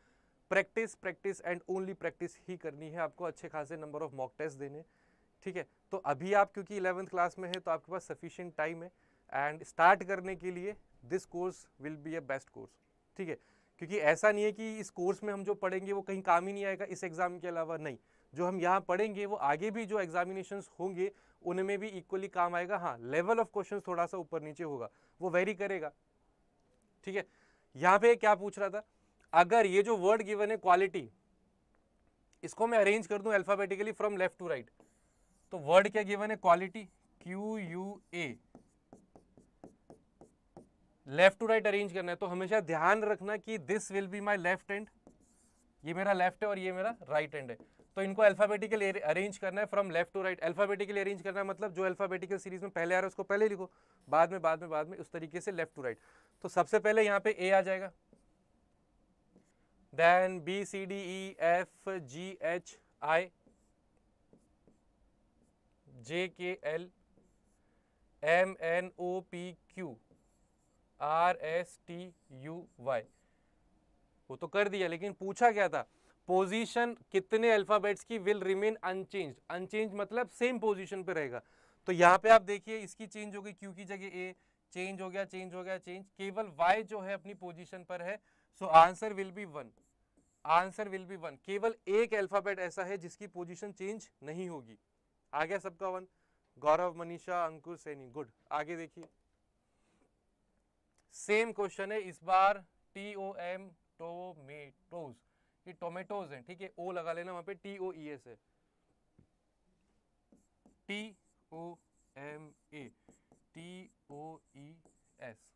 practice practice and only practice ही करनी है आपको अच्छे खासे नंबर ऑफ मॉक टेस्ट देने ठीक है तो अभी आप क्योंकि इलेवंथ क्लास में है तो आपके पास सफिशियंट टाइम है एंड स्टार्ट करने के लिए this course will be a best course ठीक है क्योंकि ऐसा नहीं है कि इस कोर्स में हम जो पढ़ेंगे वो कहीं काम ही नहीं आएगा इस एग्ज़ाम के अलावा नहीं जो हम यहाँ पढ़ेंगे वो आगे भी जो एग्जामिनेशन होंगे उनमें भी इक्वली काम आएगा हाँ लेवल ऑफ क्वेश्चन थोड़ा सा ऊपर नीचे होगा वो वेरी करेगा ठीक है यहां पे क्या पूछ रहा था अगर ये जो वर्ड गिवन है क्वालिटी इसको मैं अरेंज कर दूं alphabetically from left to right तो वर्ड क्या गिवन है quality Q U A left to right arrange करना है तो हमेशा ध्यान रखना कि this will be my left and ये मेरा लेफ्ट है और ये मेरा राइट right एंड है तो इनको अल्फाबेटिकली अरेंज करना है from left to right alphabetically arrange करना है मतलब जो अल्फाबेटिकल सीरीज में पहले आ रहा है उसको पहले लिखो बाद में बाद में बाद में उस तरीके से लेफ्ट टू राइट तो सबसे पहले यहाँ पे ए आ जाएगा then B C D E F G H I J K L M N O P Q R S T U Y वो तो कर दिया लेकिन पूछा क्या था पोजीशन कितने अल्फ़ाबेट्स की विल रिमेन अनचेंज अनचेंज मतलब सेम पोजीशन पे रहेगा तो यहाँ पे आप देखिए इसकी चेंज हो गई क्यू की जगह ए चेंज हो गया चेंज हो गया चेंज केवल वाई जो है अपनी पोजीशन पर है so answer will be one answer will be one केवल एक अल्फ़ाबेट ऐसा है जिसकी पोजिशन चेंज नहीं होगी आ गया सबका वन गौरव मनीषा अंकुर सैनी गुड आगे देखिए सेम क्वेश्चन है इस बार T O M tomatoes ये टोमेटोज हैं ठीक है ओ लगा लेना वहां पे टी ओ ई एस है T O M A T O E S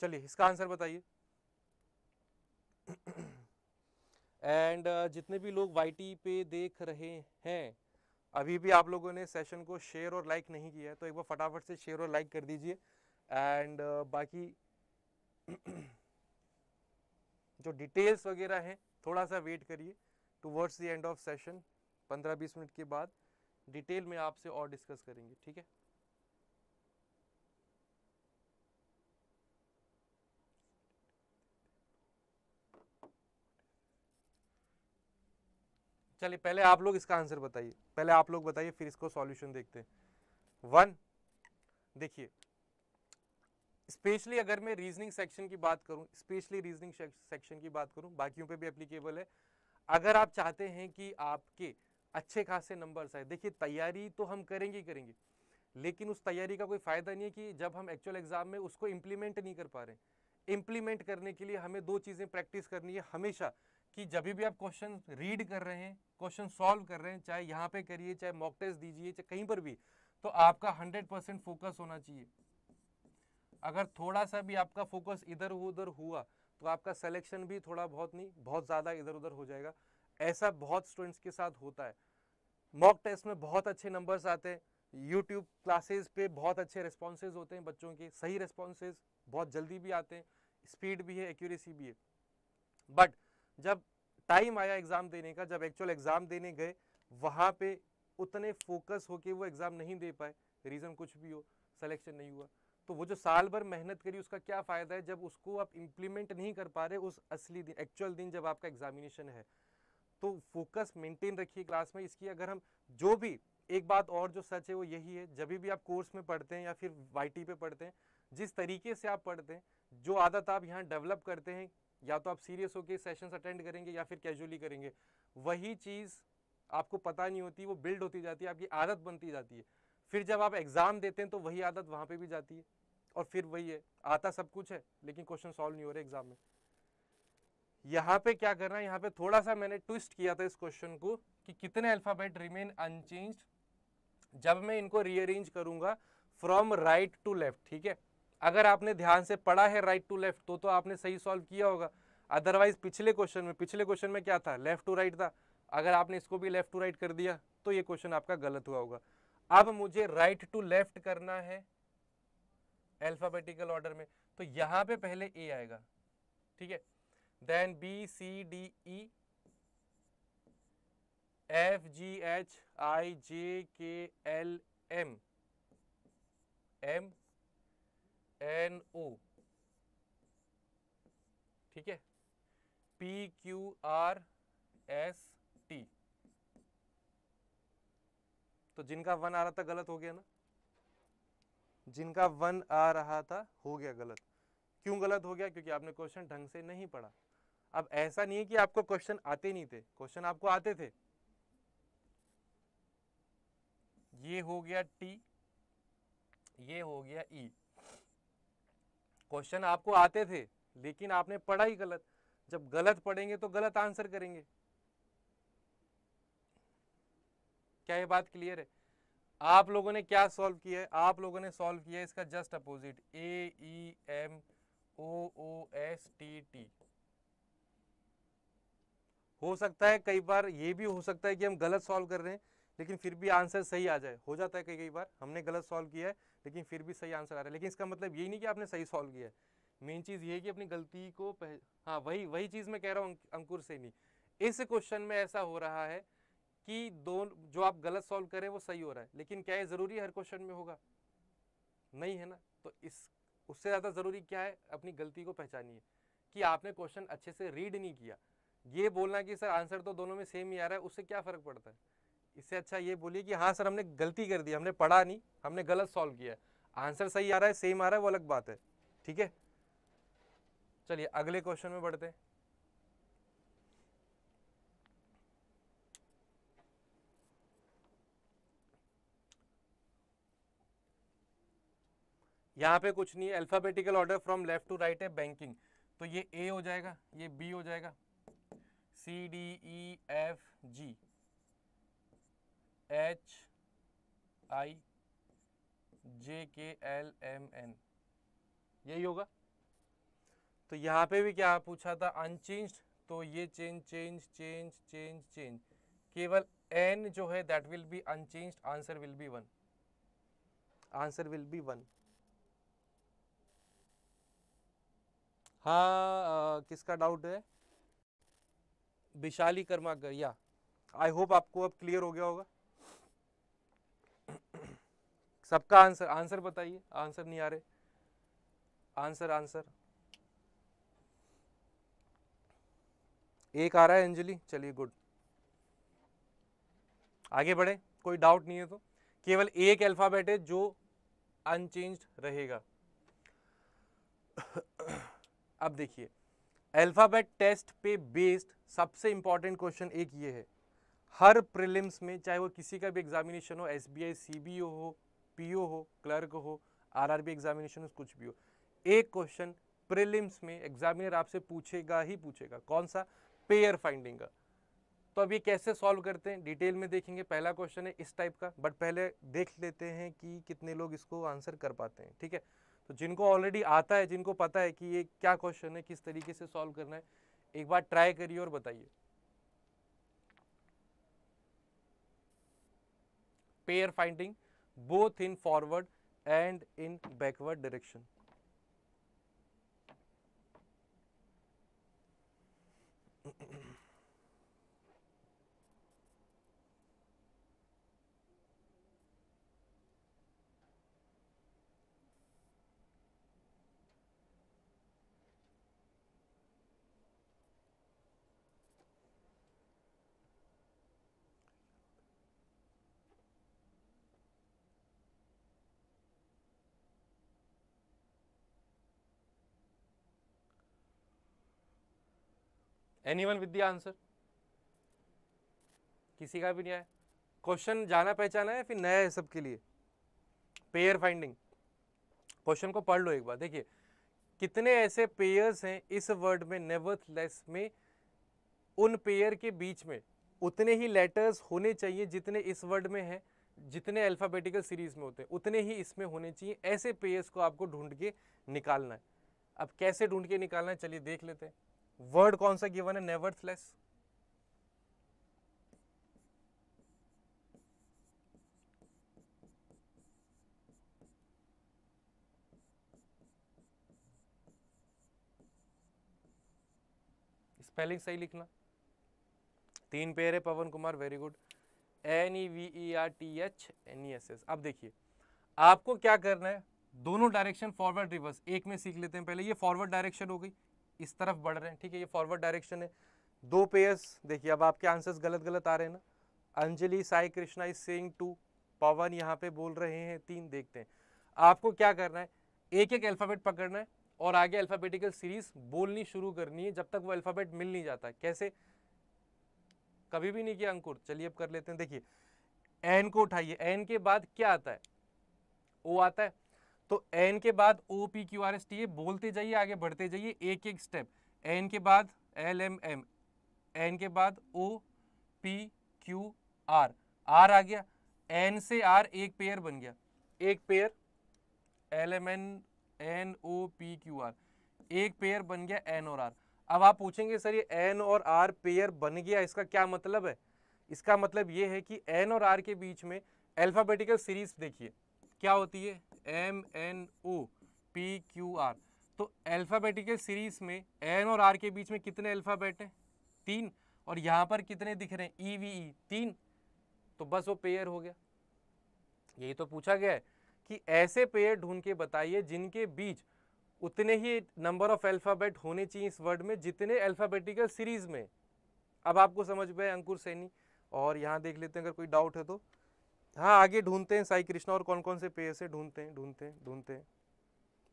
चलिए इसका आंसर बताइए एंड uh, जितने भी लोग वाई पे देख रहे हैं अभी भी आप लोगों ने सेशन को शेयर और लाइक नहीं किया है तो एक बार फटाफट से शेयर और लाइक कर दीजिए एंड uh, बाकी जो डिटेल्स वगैरह हैं थोड़ा सा वेट करिए towards the end of session 15-20 minute के बाद डिटेल में आपसे और डिस्कस करेंगे ठीक है चलिए पहले आप लोग इसका आंसर बताइए पहले आप लोग बताइए फिर इसको सॉल्यूशन देखते हैं वन देखिए स्पेशली अगर मैं रीजनिंग सेक्शन की बात करूँ स्पेशली रीजनिंग सेक्शन की बात करूँ बाकियों पे भी अप्लीकेबल है अगर आप चाहते हैं कि आपके अच्छे खासे नंबर्स आए देखिए तैयारी तो हम करेंगे ही करेंगे लेकिन उस तैयारी का कोई फ़ायदा नहीं है कि जब हम एक्चुअल एग्ज़ाम में उसको इम्प्लीमेंट नहीं कर पा रहे इम्प्लीमेंट करने के लिए हमें दो चीज़ें प्रैक्टिस करनी है हमेशा कि जब भी आप क्वेश्चन रीड कर रहे हैं क्वेश्चन सॉल्व कर रहे हैं चाहे यहाँ पे करिए चाहे मॉक टेस्ट दीजिए चाहे कहीं पर भी तो आपका 100 परसेंट फोकस होना चाहिए अगर थोड़ा सा भी आपका फोकस इधर उधर हुआ तो आपका सिलेक्शन भी थोड़ा बहुत नहीं बहुत ज़्यादा इधर उधर हो जाएगा ऐसा बहुत स्टूडेंट्स के साथ होता है मॉक टेस्ट में बहुत अच्छे नंबर्स आते हैं यूट्यूब क्लासेस पे बहुत अच्छे रिस्पॉन्सेज होते हैं बच्चों के सही रिस्पॉन्सेज बहुत जल्दी भी आते हैं स्पीड भी है एक्यूरेसी भी है बट जब टाइम आया एग्ज़ाम देने का जब एक्चुअल एग्ज़ाम देने गए वहाँ पे उतने फोकस होके वो एग्ज़ाम नहीं दे पाए रीज़न कुछ भी हो सिलेक्शन नहीं हुआ तो वो जो साल भर मेहनत करी उसका क्या फ़ायदा है जब उसको आप इम्प्लीमेंट नहीं कर पा रहे उस असली दिन एक्चुअल दिन जब आपका एग्जामिनेशन है तो फोकस मेंटेन रखिए क्लास में इसकी अगर हम जो भी एक बात और जो सच है वो यही है जब भी आप कोर्स में पढ़ते हैं या फिर वाई पे पढ़ते हैं जिस तरीके से आप पढ़ते हैं जो आदत आप यहाँ डेवलप करते हैं या तो आप सीरियस होकर सेशंस अटेंड करेंगे या फिर कैजुअली करेंगे वही चीज़ आपको पता नहीं होती वो बिल्ड होती जाती है आपकी आदत बनती जाती है फिर जब आप एग्ज़ाम देते हैं तो वही आदत वहां पे भी जाती है और फिर वही है आता सब कुछ है लेकिन क्वेश्चन सॉल्व नहीं हो रहे एग्ज़ाम में यहाँ पे क्या करना है यहाँ पे थोड़ा सा मैंने ट्विस्ट किया था इस क्वेश्चन को कि कितने अल्फ़ाबेट रिमेन अनचेंज जब मैं इनको रीअरेंज करूंगा फ्रॉम राइट टू लेफ्ट ठीक है अगर आपने ध्यान से पढ़ा है राइट टू लेफ्ट तो तो आपने सही सॉल्व किया होगा अदरवाइज पिछले क्वेश्चन में पिछले क्वेश्चन में क्या था लेफ्ट टू राइट था अगर आपने इसको भी लेफ्ट टू राइट कर दिया तो ये क्वेश्चन आपका गलत हुआ होगा अब मुझे राइट टू लेफ्ट करना है एल्फाबेटिकल ऑर्डर में तो यहां पे पहले ए आएगा ठीक है then B C D E F G H I J K L M M N O ठीक है पी क्यू आर एस तो जिनका वन आ रहा था गलत हो गया ना जिनका वन आ रहा था हो गया गलत क्यों गलत हो गया क्योंकि आपने क्वेश्चन ढंग से नहीं पढ़ा अब ऐसा नहीं है कि आपको क्वेश्चन आते नहीं थे क्वेश्चन आपको आते थे ये हो गया टी ये हो गया ई e। क्वेश्चन आपको आते थे लेकिन आपने पढ़ा ही गलत जब गलत पढ़ेंगे तो गलत आंसर करेंगे क्या ये बात क्लियर है आप लोगों ने क्या सॉल्व किया है आप लोगों ने सॉल्व किया है इसका just opposite A E M O O S T T हो सकता है कई बार ये भी हो सकता है कि हम गलत सॉल्व कर रहे हैं लेकिन फिर भी आंसर सही आ जाए हो जाता है कई कई बार हमने गलत सॉल्व किया है लेकिन फिर भी सही आंसर आ रहा है लेकिन इसका मतलब ये नहीं कि आपने सही सॉल्व किया है मेन चीज़ ये है कि अपनी गलती को पह... हाँ वही वही चीज़ मैं कह रहा हूँ अंकुर से नहीं इस क्वेश्चन में ऐसा हो रहा है कि दो जो आप गलत सॉल्व करें वो सही हो रहा है लेकिन क्या ये ज़रूरी हर क्वेश्चन में होगा नहीं है ना तो इस उससे ज़्यादा ज़रूरी क्या है अपनी गलती को पहचानिए कि आपने क्वेश्चन अच्छे से रीड नहीं किया ये बोलना कि सर आंसर तो दोनों में सेम ही आ रहा है उससे क्या फ़र्क पड़ता है इससे अच्छा ये बोलिए कि हाँ सर हमने गलती कर दी हमने पढ़ा नहीं हमने गलत सॉल्व किया आंसर सही आ रहा है सेम आ रहा है वो अलग बात है ठीक है चलिए अगले क्वेश्चन में बढ़ते हैं यहाँ पे कुछ नहीं है alphabetical order from left to right है बैंकिंग तो ये ए हो जाएगा ये बी हो जाएगा C D E F G H I J K L M N यही होगा तो यहाँ पे भी क्या पूछा था अनचेंज्ड तो ये change change change change change केवल एन जो है that will be unchanged answer will be one answer will be one हाँ किसका डाउट है विशाली कर्माकर या आई होप आपको अब क्लियर हो गया होगा सबका आंसर आंसर बताइए आंसर नहीं आ रहे आंसर आंसर एक आ रहा है अंजलि चलिए गुड आगे बढ़े कोई डाउट नहीं है तो केवल एक अल्फाबेट है जो अनचेंज रहेगा अब देखिए अल्फ़ाबेट टेस्ट पे बेस्ड सबसे इम्पॉर्टेंट क्वेश्चन एक ये है हर प्रिलिम्स में चाहे वो किसी का भी एग्जामिनेशन हो एस बी आई सी हो पी हो क्लर्क हो आर आर बी एग्जामिनेशन हो कुछ भी हो एक क्वेश्चन प्रिलिम्स में एग्जामिनर आपसे पूछेगा ही पूछेगा कौन सा पेयर फाइंडिंग का तो अब ये कैसे सॉल्व करते हैं डिटेल में देखेंगे पहला क्वेश्चन है इस टाइप का बट पहले देख लेते हैं कि कितने लोग इसको आंसर कर पाते हैं ठीक है तो जिनको ऑलरेडी आता है जिनको पता है कि ये क्या क्वेश्चन है किस तरीके से सॉल्व करना है एक बार ट्राई करिए और बताइए pair finding both in forward and in backward direction one with answer किसी का भी नहीं आया क्वेश्चन जाना पहचाना है फिर नया है सबके लिए पेयर फाइंडिंग क्वेश्चन को पढ़ लो एक बार देखिए कितने ऐसे पेयर्स हैं इस वर्ड में नेवर्थ लेस में उन पेयर के बीच में उतने ही लेटर्स होने चाहिए जितने इस वर्ड में हैं जितने अल्फ़ाबेटिकल सीरीज़ में होते हैं उतने ही इसमें होने चाहिए ऐसे पेयर्स को आपको ढूंढ के निकालना है अब कैसे ढूंढ के निकालना है चलिए देख लेते हैं वर्ड कौन सा गिवन है नेवर्थलेस स्पेलिंग सही लिखना तीन पेयर है Pawan Kumar very good N E V E R T H N E S S अब देखिए आपको क्या करना है दोनों डायरेक्शन फॉरवर्ड रिवर्स एक में सीख लेते हैं पहले ये फॉरवर्ड डायरेक्शन हो गई इस तरफ बढ़ रहे हैं ठीक है ये फॉरवर्ड डायरेक्शन है दो पेयर्स देखिए अब आपके आंसर्स गलत गलत आ रहे हैं ना Anjali Sai Krishna is saying to Pawan यहाँ पे बोल रहे हैं तीन देखते हैं आपको क्या करना है एक एक अल्फ़ाबेट पकड़ना है और आगे अल्फ़ाबेटिकल सीरीज बोलनी शुरू करनी है जब तक वो अल्फ़ाबेट मिल नहीं जाता कैसे कभी भी नहीं किया अंकुर चलिए अब कर लेते हैं देखिए एन को उठाइए एन के बाद क्या आता है ओ आता है तो एन के बाद O P Q R S T A बोलते जाइए आगे बढ़ते जाइए एक एक स्टेप एन के बाद एल एम एम एन के बाद O P Q R R आ गया एन से आर एक पेयर बन गया एक pair L M N N O P Q R एक पेयर बन गया एन और आर अब आप पूछेंगे सर ये एन और आर पेयर बन गया इसका क्या मतलब है इसका मतलब ये है कि एन और आर के बीच में अल्फ़ाबेटिकल सीरीज देखिए क्या होती है M N O P Q R तो अल्फ़ाबेटिकल सीरीज में एन और आर के बीच में कितने अल्फ़ाबेट हैं तीन और यहाँ पर कितने दिख रहे हैं ई वी ई तीन तो बस वो पेयर हो गया यही तो पूछा गया है कि ऐसे पेयर ढूंढ के बताइए जिनके बीच उतने ही नंबर ऑफ अल्फ़ाबेट होने चाहिए इस वर्ड में जितने अल्फ़ाबेटिकल सीरीज़ में अब आपको समझ में अंकुर सैनी और यहाँ देख लेते हैं अगर कोई डाउट है तो हाँ आगे ढूंढते हैं साई कृष्णा और कौन कौन से पेयर से ढूंढते हैं ढूंढते हैं ढूंढते हैं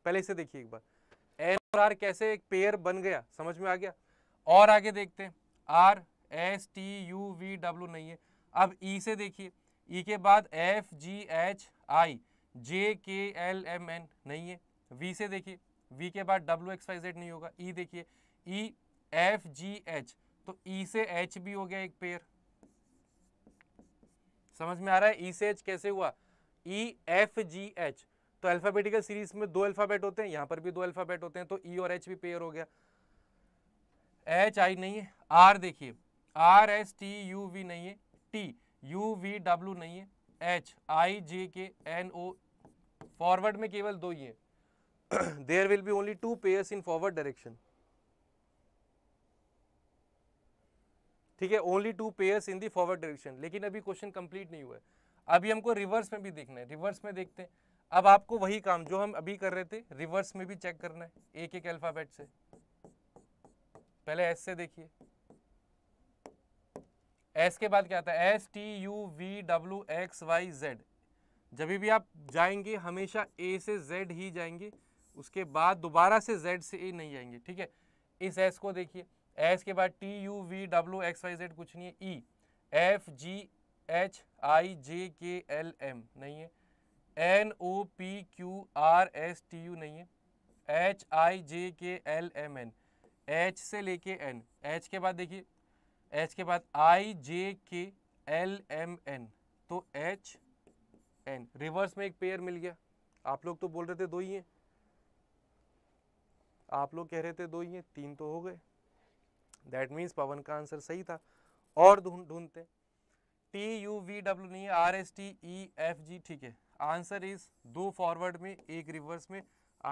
पहले इसे देखिए एक बार एन और आर कैसे एक पेयर बन गया समझ में आ गया और आगे देखते हैं R S T U V W नहीं है अब ई e से देखिए ई e के बाद F G H I J K L M N नहीं है वी से देखिए वी के बाद डब्ल्यू एक्स वाई जेड नहीं होगा ई e देखिए ई एफ जी एच तो ई से एच भी हो गया एक पेयर समझ में आ रहा है ई से एच कैसे हुआ ई एफ जी एच तो अल्फाबेटिकल सीरीज में दो अल्फाबेट होते हैं यहां पर भी दो अल्फाबेट होते हैं तो ई e और एच भी पेयर हो गया एच आई नहीं है आर देखिए R S T U V नहीं है टी यू वी डब्ल्यू नहीं है एच आई जे के एन ओ फॉरवर्ड में केवल दो ही है there will be only two pairs in forward direction ठीक है only two pairs in the forward direction लेकिन अभी क्वेश्चन कंप्लीट नहीं हुआ है अभी हमको रिवर्स में भी देखना है रिवर्स में देखते हैं अब आपको वही काम जो हम अभी कर रहे थे रिवर्स में भी चेक करना है एक एक अल्फ़ाबेट से पहले एस से देखिए एस के बाद क्या आता है S T U V W X Y Z जब भी आप जाएंगे हमेशा ए से जेड ही जाएंगे उसके बाद दोबारा से जेड से ए नहीं जाएंगे ठीक है इस एस को देखिए एस के बाद T U V W X Y Z कुछ नहीं है ई F G H I J K L M नहीं है N O P Q R S T U नहीं है H I J K L M N H से लेके N H के बाद देखिए एच के बाद I J K L M N तो एच एन रिवर्स में एक पेयर मिल गया आप लोग तो बोल रहे थे दो ही हैं आप लोग कह रहे थे दो ही हैं तीन तो हो गए दैट मीन्स पवन का आंसर सही था और ढूंढते टी यू वी डब्ल्यू नहीं R S T E F G ठीक है आंसर इज दो फॉरवर्ड में एक रिवर्स में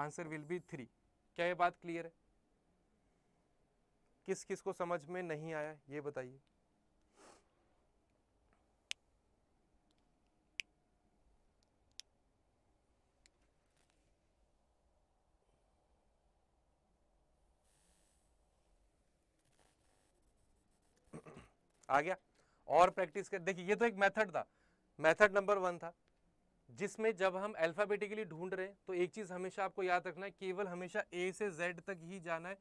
आंसर विल बी थ्री क्या ये बात क्लियर है किस किस को समझ में नहीं आया ये बताइए आ गया और प्रैक्टिस कर देखिए ये तो एक मेथड था मेथड नंबर वन था जिसमें जब हम अल्फ़ाबेटिकली ढूंढ रहे हैं तो एक चीज़ हमेशा आपको याद रखना है केवल हमेशा ए से जेड तक ही जाना है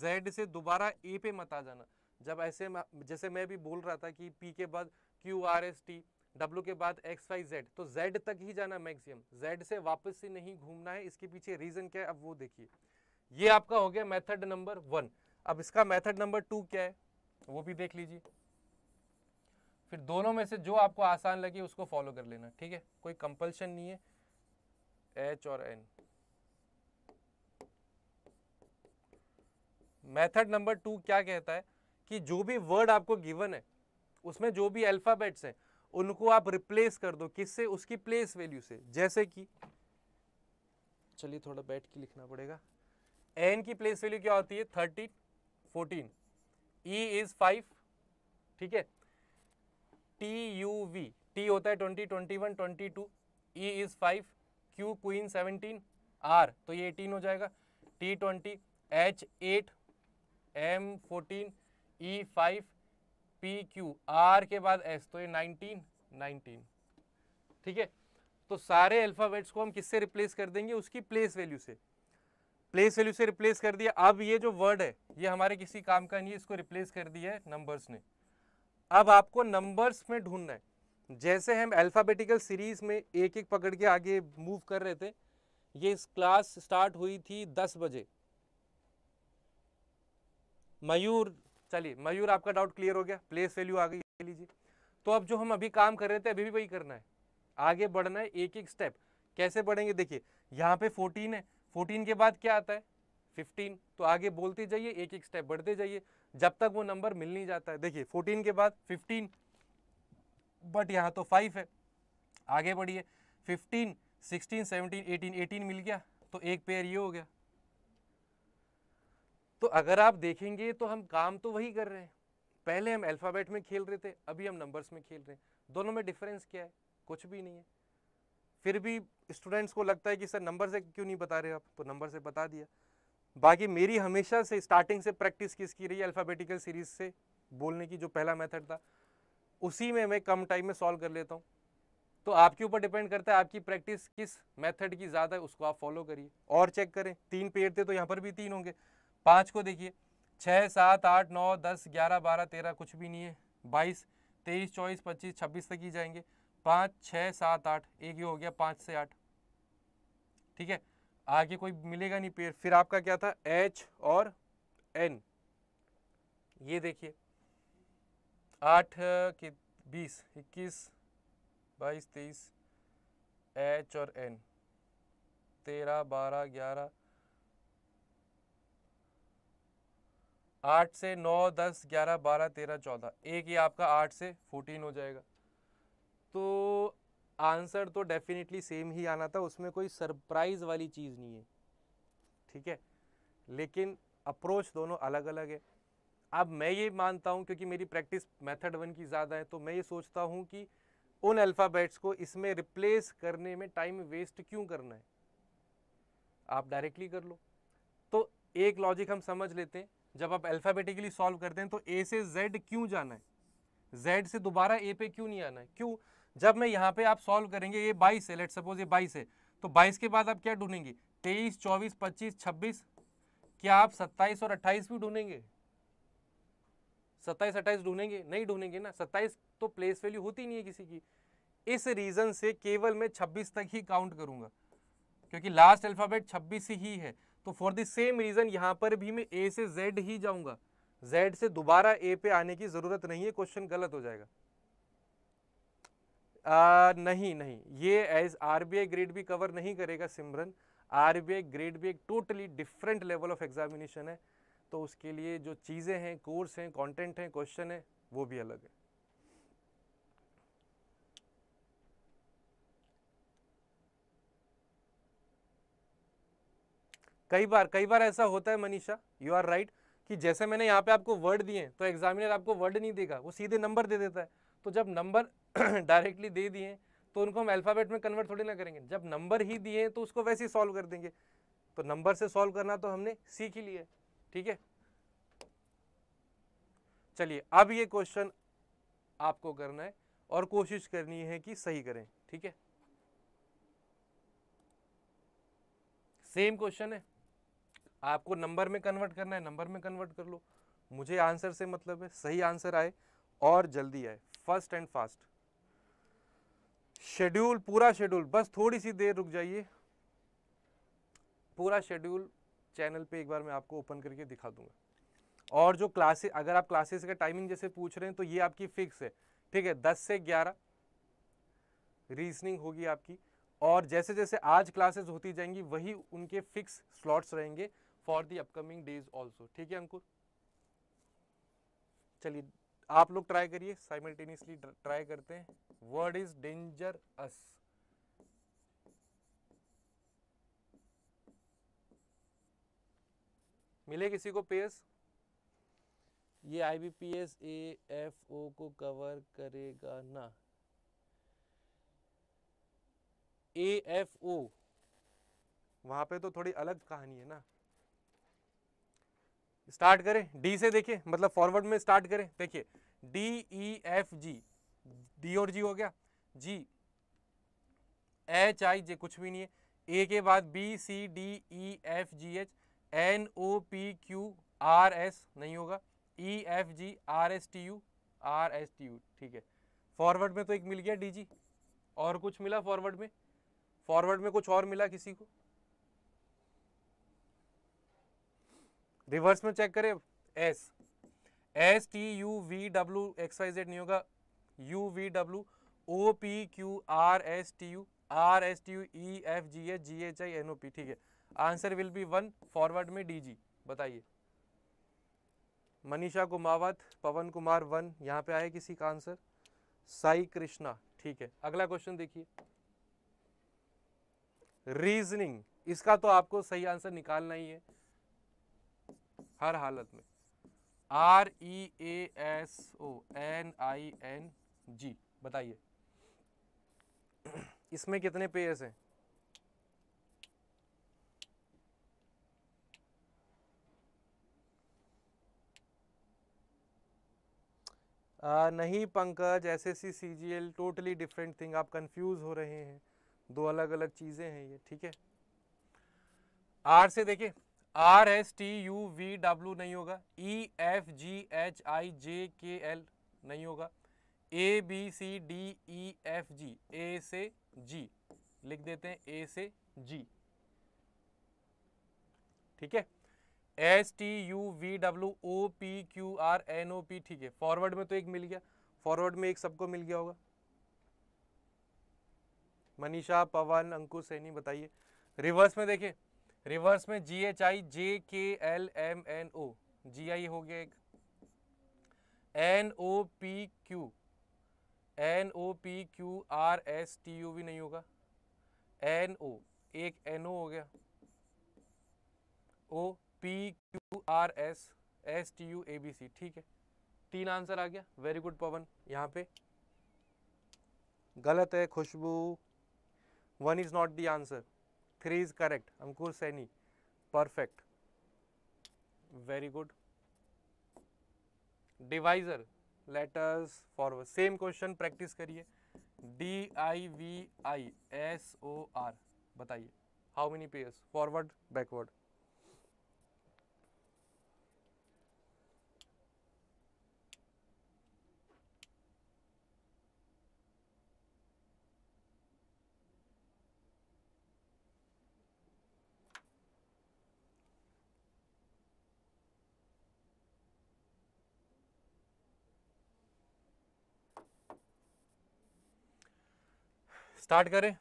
जेड से दोबारा ए पे मत आ जाना जब ऐसे जैसे मैं भी बोल रहा था कि पी के बाद Q R S T W के बाद एक्स वाई जेड तो जेड तक ही जाना मैक्सिमम जेड से वापस से नहीं घूमना है इसके पीछे रीज़न क्या है अब वो देखिए ये आपका हो गया मेथड नंबर वन अब इसका मेथड नंबर टू क्या है वो भी देख लीजिए फिर दोनों में से जो आपको आसान लगे उसको फॉलो कर लेना ठीक है कोई कंपल्शन नहीं है एच और एन मेथड नंबर टू क्या कहता है कि जो भी वर्ड आपको गिवन है उसमें जो भी अल्फ़ाबेट्स हैं उनको आप रिप्लेस कर दो किससे उसकी प्लेस वैल्यू से जैसे कि चलिए थोड़ा बैठ के लिखना पड़ेगा एन की प्लेस वैल्यू क्या होती है thirteen fourteen E is five ठीक है टी यू वी टी होता है twenty twenty one twenty two E is five Q queen seventeen R तो ये एटीन हो जाएगा T twenty H eight M fourteen E five P Q R के बाद एस तो ये नाइनटीन नाइनटीन ठीक है तो सारे अल्फ़ाबेट्स को हम किससे रिप्लेस कर देंगे उसकी प्लेस वैल्यू से प्लेस वैल्यू से रिप्लेस कर दिया अब ये जो वर्ड है ये हमारे किसी काम का नहीं है इसको रिप्लेस कर दिया है नंबर्स ने अब आपको नंबर्स में ढूंढना है जैसे हम अल्फ़ाबेटिकल सीरीज़ में एक एक पकड़ के आगे मूव कर रहे थे ये इस क्लास स्टार्ट हुई थी दस बजे मयूर चलिए मयूर आपका डाउट क्लियर हो गया प्लेस वैल्यू आ गई ले लीजिए तो अब जो हम अभी काम कर रहे थे अभी भी वही करना है आगे बढ़ना है एक एक स्टेप कैसे बढ़ेंगे देखिए यहाँ पे 14 है 14 के बाद क्या आता है फिफ्टीन तो आगे बोलते जाइए एक एक स्टेप बढ़ते जाइए जब तक वो नंबर मिल नहीं जाता है देखिए फोर्टीन के बाद फिफ्टीन बट यहाँ तो फाइव है आगे बढ़िए fifteen sixteen seventeen eighteen eighteen मिल गया तो एक पेयर ये हो गया तो अगर आप देखेंगे तो हम काम तो वही कर रहे हैं पहले हम अल्फ़ाबेट में खेल रहे थे अभी हम नंबर्स में खेल रहे हैं दोनों में डिफरेंस क्या है कुछ भी नहीं है फिर भी स्टूडेंट्स को लगता है कि सर नंबर से क्यों नहीं बता रहे आप तो नंबर से बता दिया बाकी मेरी हमेशा से स्टार्टिंग से प्रैक्टिस किसकी रही अल्फ़ाबेटिकल सीरीज से बोलने की जो पहला मेथड था उसी में मैं कम टाइम में सॉल्व कर लेता हूँ तो आपके ऊपर डिपेंड करता है आपकी प्रैक्टिस किस मेथड की ज़्यादा है उसको आप फॉलो करिए और चेक करें तीन पेड़ थे तो यहाँ पर भी तीन होंगे पाँच को देखिए छः सात आठ नौ दस ग्यारह बारह तेरह कुछ भी नहीं है बाईस तेईस चौबीस पच्चीस छब्बीस तक ही जाएंगे पाँच छः सात आठ एक ही हो गया पाँच से आठ ठीक है आगे कोई मिलेगा नहीं पेयर फिर आपका क्या था एच और एन ये देखिए आठ के बीस इक्कीस बाईस तेईस एच और एन तेरह बारह ग्यारह आठ से नौ दस ग्यारह बारह तेरह चौदह एक ही आपका आठ से फोर्टीन हो जाएगा तो आंसर तो डेफिनेटली सेम ही आना था उसमें कोई सरप्राइज़ वाली चीज़ नहीं है ठीक है लेकिन अप्रोच दोनों अलग अलग है अब मैं ये मानता हूँ क्योंकि मेरी प्रैक्टिस मेथड वन की ज़्यादा है तो मैं ये सोचता हूँ कि उन अल्फ़ाबेट्स को इसमें रिप्लेस करने में टाइम वेस्ट क्यों करना है आप डायरेक्टली कर लो तो एक लॉजिक हम समझ लेते हैं जब आप अल्फ़ाबेटिकली सॉल्व करते हैं तो ए से जेड क्यों जाना है जेड से दोबारा ए पे क्यों नहीं आना है क्यों जब मैं यहाँ पे आप सॉल्व करेंगे ये बाईस है लेट सपोज ये बाईस है तो बाईस के बाद आप क्या ढूंढेंगे तेईस चौबीस पच्चीस छब्बीस क्या आप सत्ताईस और अट्ठाईस भी ढूंढेंगे सत्ताईस अट्ठाईस ढूंढेंगे नहीं ढूंढेंगे ना सत्ताईस तो प्लेस वैल्यू होती नहीं है किसी की इस रीज़न से केवल मैं छब्बीस तक ही काउंट करूंगा क्योंकि लास्ट अल्फ़ाबेट छब्बीस ही है तो फॉर द सेम रीज़न यहाँ पर भी मैं ए से जेड ही जाऊँगा जेड से दोबारा ए पे आने की ज़रूरत नहीं है क्वेश्चन गलत हो जाएगा आ, नहीं नहीं ये एज आरबीआई ग्रेड भी कवर नहीं करेगा सिमरन आरबीआई ग्रेड भी एक totally different level of examination है तो उसके लिए जो चीज़ें हैं कोर्स हैं कंटेंट हैं क्वेश्चन है वो भी अलग है कई बार कई बार ऐसा होता है मनीषा यू आर राइट कि जैसे मैंने यहाँ पे आपको वर्ड दिए तो एग्जामिनर आपको वर्ड नहीं देगा वो सीधे नंबर दे देता है तो जब नंबर डायरेक्टली <clears throat> दे दिए तो उनको हम अल्फ़ाबेट में कन्वर्ट थोड़ी ना करेंगे जब नंबर ही दिए तो उसको वैसे ही सॉल्व कर देंगे तो नंबर से सॉल्व करना तो हमने सीख ही लिया ठीक है चलिए अब ये क्वेश्चन आपको करना है और कोशिश करनी है कि सही करें ठीक है सेम क्वेश्चन है आपको नंबर में कन्वर्ट करना है नंबर में कन्वर्ट कर लो मुझे आंसर से मतलब है सही आंसर आए और जल्दी आए फर्स्ट एंड फास्ट शेड्यूल पूरा शेड्यूल बस थोड़ी सी देर रुक जाइए पूरा शेड्यूल चैनल पे एक बार मैं आपको ओपन करके दिखा दूंगा और जो क्लासेस अगर आप क्लासेस का टाइमिंग जैसे पूछ रहे हैं तो ये आपकी फिक्स है ठीक है दस से ग्यारह रीजनिंग होगी आपकी और जैसे जैसे आज क्लासेस होती जाएंगी वही उनके फिक्स स्लॉट्स रहेंगे for the upcoming days also ठीक है अंकुर चलिए आप लोग ट्राई करिए साइमल्टेनियसली ट्राई करते हैं वर्ड इज डेंजर अस मिले किसी को पेस ये I B P S A F O को कवर करेगा ना ए एफ ओ वहां पे तो थोड़ी अलग कहानी है ना स्टार्ट करें डी से देखिए मतलब फॉरवर्ड में स्टार्ट करें देखिए D E F G D और जी हो गया जी एच आई जे कुछ भी नहीं है ए के बाद B C D E F G H N O P Q R S नहीं होगा E F G R S T U R S T U ठीक है फॉरवर्ड में तो एक मिल गया डी जी और कुछ मिला फॉरवर्ड में फॉरवर्ड में कुछ और मिला किसी को रिवर्स में चेक करें S S T U V W X Y Z नहीं होगा U V W O P Q R S T U R S T U E F G H G H I N O P ठीक है answer will be one forward में D G बताइए Manisha Kumawat Pawan Kumar one यहाँ पे आए किसी का answer Sai Krishna ठीक है अगला क्वेश्चन देखिए रीजनिंग इसका तो आपको सही आंसर निकालना ही है हर हालत में R E A S O N I N G बताइए इसमें कितने पेयर्स हैं आ, नहीं Pankaj S S C C G L totally different thing आप कंफ्यूज हो रहे हैं दो अलग अलग चीज़ें हैं ये ठीक है आर से देखिए R S T U V W नहीं होगा E F G H I J K L नहीं होगा A B C D E F G A से जी लिख देते हैं ए से जी ठीक है S T U V W O P Q R N O P ठीक है फॉरवर्ड में तो एक मिल गया फॉरवर्ड में एक सबको मिल गया होगा मनीषा पवन अंकुश सैनी बताइए रिवर्स में देखिए रिवर्स में जी H I J K L M N O G I हो गया एक N O P Q N O P Q R S T U भी नहीं होगा एन ओ एक एन ओ हो गया O P Q R S S T U A B C ठीक है तीन आंसर आ गया वेरी गुड पवन यहाँ पे गलत है Khushboo one is not the answer three is correct Ankur Saini perfect very good divisor letters forward same question practice करिए D I V I S O R बताइए how many pairs forward backward start करें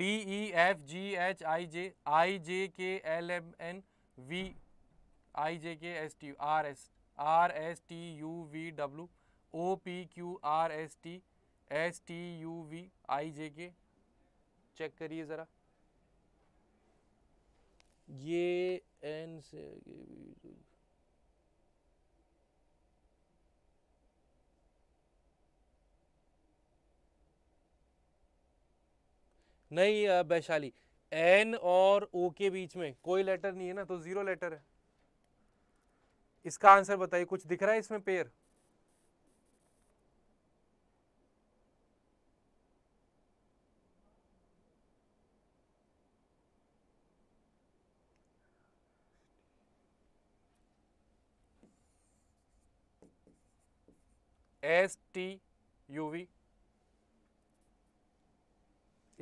D E F G H I J I J K L M N V I J K S T R S R S T U V W O P Q R S T S T U V I J K check करिए ज़रा ये N से नहीं Vaishali N और ओ के बीच में कोई लेटर नहीं है ना तो ज़ीरो लेटर है इसका आंसर बताइए कुछ दिख रहा है इसमें pair S T U V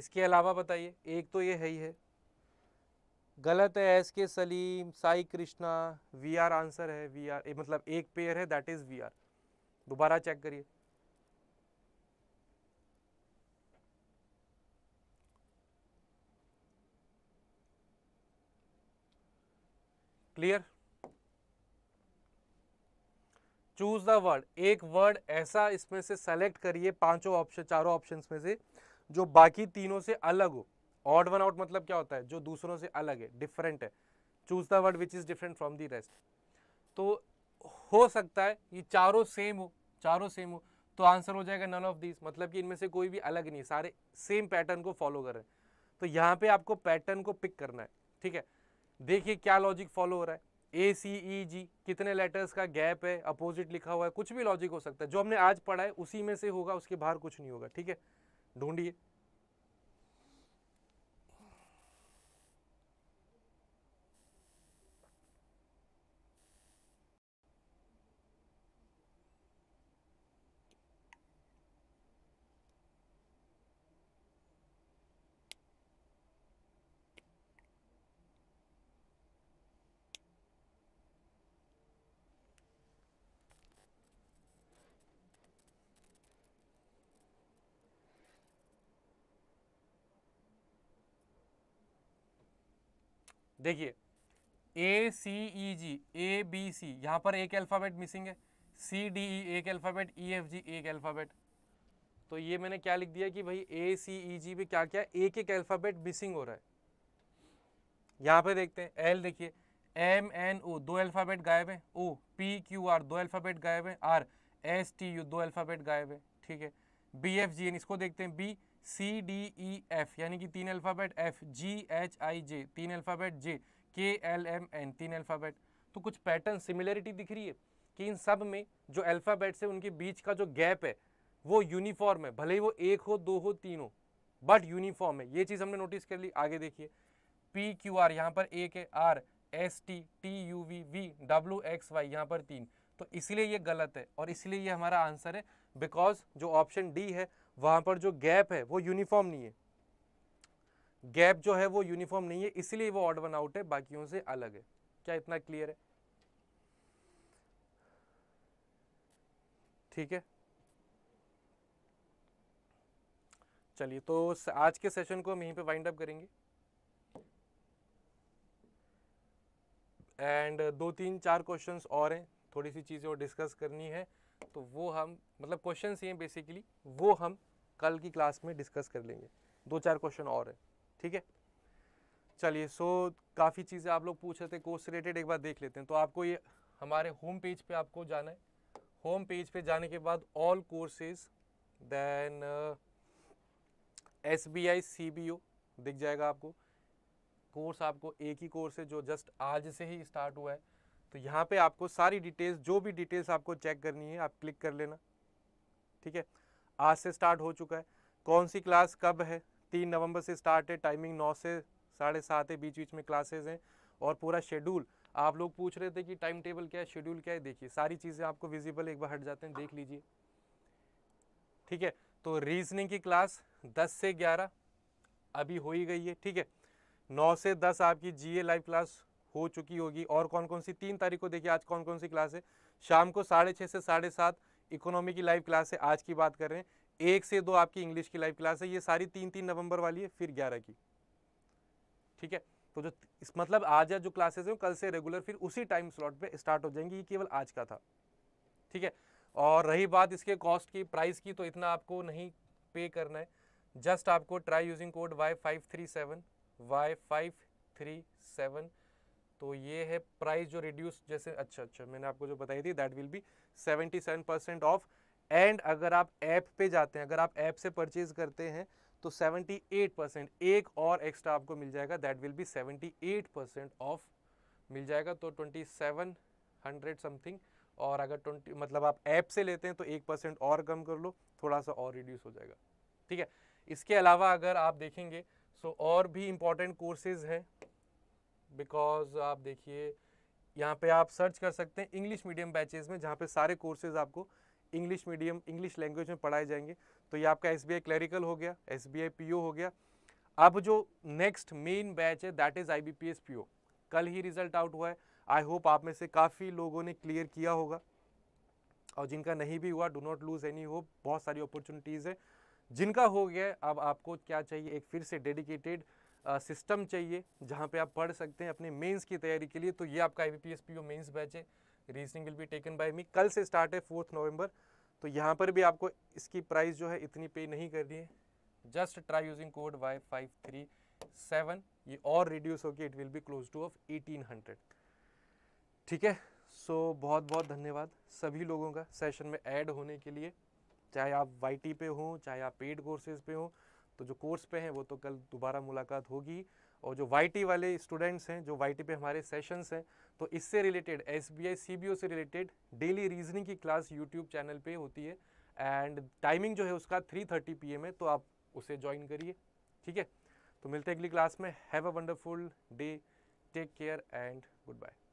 इसके अलावा बताइए एक तो ये है ही है गलत है S K Salim Sai Krishna V R answer है वी आर मतलब एक पेयर है दैट इज़ वी आर दोबारा चेक करिए क्लियर चूज द वर्ड एक वर्ड ऐसा इसमें से सेलेक्ट करिए पांचों ऑप्शन चारों ऑप्शंस में से जो बाकी तीनों से अलग हो ऑड वन आउट मतलब क्या होता है जो दूसरों से अलग है डिफरेंट है choose the word which is different from the rest तो हो सकता है ये चारों सेम हो चारों सेम हो तो आंसर हो जाएगा नन ऑफ दीज मतलब कि इनमें से कोई भी अलग नहीं सारे सेम पैटर्न को फॉलो कर रहे हैं तो यहाँ पे आपको पैटर्न को पिक करना है ठीक है देखिए क्या लॉजिक फॉलो हो रहा है ए सी ई जी कितने लेटर्स का गैप है अपोजिट लिखा हुआ है कुछ भी लॉजिक हो सकता है जो हमने आज पढ़ा है उसी में से होगा उसके बाहर कुछ नहीं होगा ठीक है ढूंढिए देखिए ए सी ई जी ए बी सी यहाँ पर एक अल्फ़ाबेट मिसिंग है सी डी ई एक अल्फ़ाबेट ई एफ जी एक अल्फ़ाबेट तो ये मैंने क्या लिख दिया कि भाई ए सी ई e, जी में क्या क्या एक एक अल्फ़ाबेट मिसिंग हो रहा है यहाँ पे देखते हैं एल देखिए एम एन ओ दो अल्फ़ाबेट गायब है ओ पी क्यू आर दो अल्फ़ाबेट गायब है आर एस टी यू दो अल्फ़ाबेट गायब है ठीक है बी एफ जी एन इसको देखते हैं B C D E F यानी कि तीन alphabet F G H I J तीन alphabet J K L M N तीन अल्फ़ाबेट तो कुछ पैटर्न सिमिलरिटी दिख रही है कि इन सब में जो अल्फ़ाबेट्स से उनके बीच का जो गैप है वो यूनिफॉर्म है भले ही वो एक हो दो हो तीन हो बट यूनिफॉर्म है ये चीज़ हमने नोटिस कर ली आगे देखिए पी क्यू आर यहाँ पर एक है R S T T U V V W X Y यहाँ पर तीन तो इसलिए ये गलत है और इसलिए ये हमारा आंसर है बिकॉज जो ऑप्शन डी है वहाँ पर जो गैप है वो यूनिफॉर्म नहीं है गैप जो है वो यूनिफॉर्म नहीं है इसलिए वो ऑड वन आउट है बाकियों से अलग है क्या इतना क्लियर है ठीक है चलिए तो आज के सेशन को हम यहीं पे वाइंड अप करेंगे एंड दो तीन चार क्वेश्चंस और हैं थोड़ी सी चीज़ें और डिस्कस करनी है तो वो हम मतलब क्वेश्चंस ही हैं बेसिकली वो हम कल की क्लास में डिस्कस कर लेंगे दो चार क्वेश्चन और है ठीक है चलिए सो काफ़ी चीज़ें आप लोग पूछ रहे थे कोर्स रिलेटेड एक बार देख लेते हैं तो आपको ये हमारे होम पेज पे आपको जाना है होम पेज पे जाने के बाद all courses then S B I C B O दिख जाएगा आपको कोर्स आपको एक ही कोर्स है जो जस्ट आज से ही स्टार्ट हुआ है तो यहाँ पे आपको सारी डिटेल्स जो भी डिटेल्स आपको चेक करनी है आप क्लिक कर लेना ठीक है आज से स्टार्ट हो चुका है कौन सी क्लास कब है तीन नवंबर से स्टार्ट है टाइमिंग नौ से साढ़े सात है बीच बीच में क्लासेज हैं और पूरा शेड्यूल आप लोग पूछ रहे थे कि टाइम टेबल क्या है शेड्यूल क्या है देखिए सारी चीज़ें आपको विजिबल एक बार हट जाते हैं देख लीजिए ठीक है तो रीजनिंग की क्लास दस से ग्यारह अभी हो ही गई है ठीक है नौ से दस आपकी जीए लाइव क्लास हो चुकी होगी और कौन कौन सी तीन तारीख को देखिए आज कौन कौन सी क्लास है शाम को साढ़े छः से साढ़े सात इकोनॉमी की लाइव क्लास है आज की बात कर रहे हैं एक से दो आपकी इंग्लिश की लाइव क्लास है ये सारी तीन तीन नवंबर वाली है फिर ग्यारह की ठीक है तो जो इस मतलब आज जो क्लासेस हैं कल से रेगुलर फिर उसी टाइम स्लॉट पे स्टार्ट हो जाएंगी ये केवल आज का था ठीक है और रही बात इसके कॉस्ट की प्राइस की तो इतना आपको नहीं पे करना है जस्ट आपको try using code Y five three seven Y five three seven तो ये है प्राइस जो रिड्यूस जैसे अच्छा अच्छा मैंने आपको जो बताई थी that will be seventy seven percent off and अगर आप ऐप पे जाते हैं अगर आप ऐप से परचेज करते हैं तो 78 परसेंट एक और एक्स्ट्रा आपको मिल जाएगा that will be 78 percent off मिल जाएगा तो 2700 समथिंग और अगर 20 मतलब आप ऐप से लेते हैं तो एक परसेंट और कम कर लो थोड़ा सा और रिड्यूस हो जाएगा ठीक है इसके अलावा अगर आप देखेंगे सो और भी इम्पॉर्टेंट कोर्सेज़ हैं बिकॉज आप देखिए यहाँ पे आप सर्च कर सकते हैं इंग्लिश मीडियम बैचेज में जहाँ पे सारे कोर्सेज आपको इंग्लिश मीडियम इंग्लिश लैंग्वेज में पढ़ाए जाएंगे तो ये आपका एस बी क्लरिकल हो गया एस बी हो गया अब जो नेक्स्ट मेन बैच है that is I B P कल ही रिजल्ट आउट हुआ है आई होप आप में से काफ़ी लोगों ने क्लियर किया होगा और जिनका नहीं भी हुआ do not lose any hope बहुत सारी अपॉर्चुनिटीज़ है जिनका हो गया अब आपको क्या चाहिए एक फिर से डेडिकेटेड सिस्टम चाहिए जहाँ पे आप पढ़ सकते हैं अपने मेंस की तैयारी के लिए तो ये आपका I B P S P O mains batch है reasoning will be taken by me कल से स्टार्ट है फोर्थ नवंबर तो यहाँ पर भी आपको इसकी प्राइस जो है इतनी पे नहीं करनी है just try using code Y five three seven ये और रिड्यूस होगी it will be close to off eighteen hundred ठीक है सो so, बहुत बहुत धन्यवाद सभी लोगों का सेशन में ऐड होने के लिए चाहे आप वाई पे हों चाहे आप पेड कोर्सेज पे हों तो जो कोर्स पे हैं वो तो कल दोबारा मुलाकात होगी और जो वाईटी वाले स्टूडेंट्स हैं जो वाईटी पे हमारे सेशंस हैं तो इससे रिलेटेड एस बी से रिलेटेड डेली रीजनिंग की क्लास यूट्यूब चैनल पर होती है एंड टाइमिंग जो है उसका थ्री थर्टी पी एम है तो आप उसे ज्वाइन करिए ठीक है तो मिलते हैं अगली क्लास में have a wonderful day take care and good bye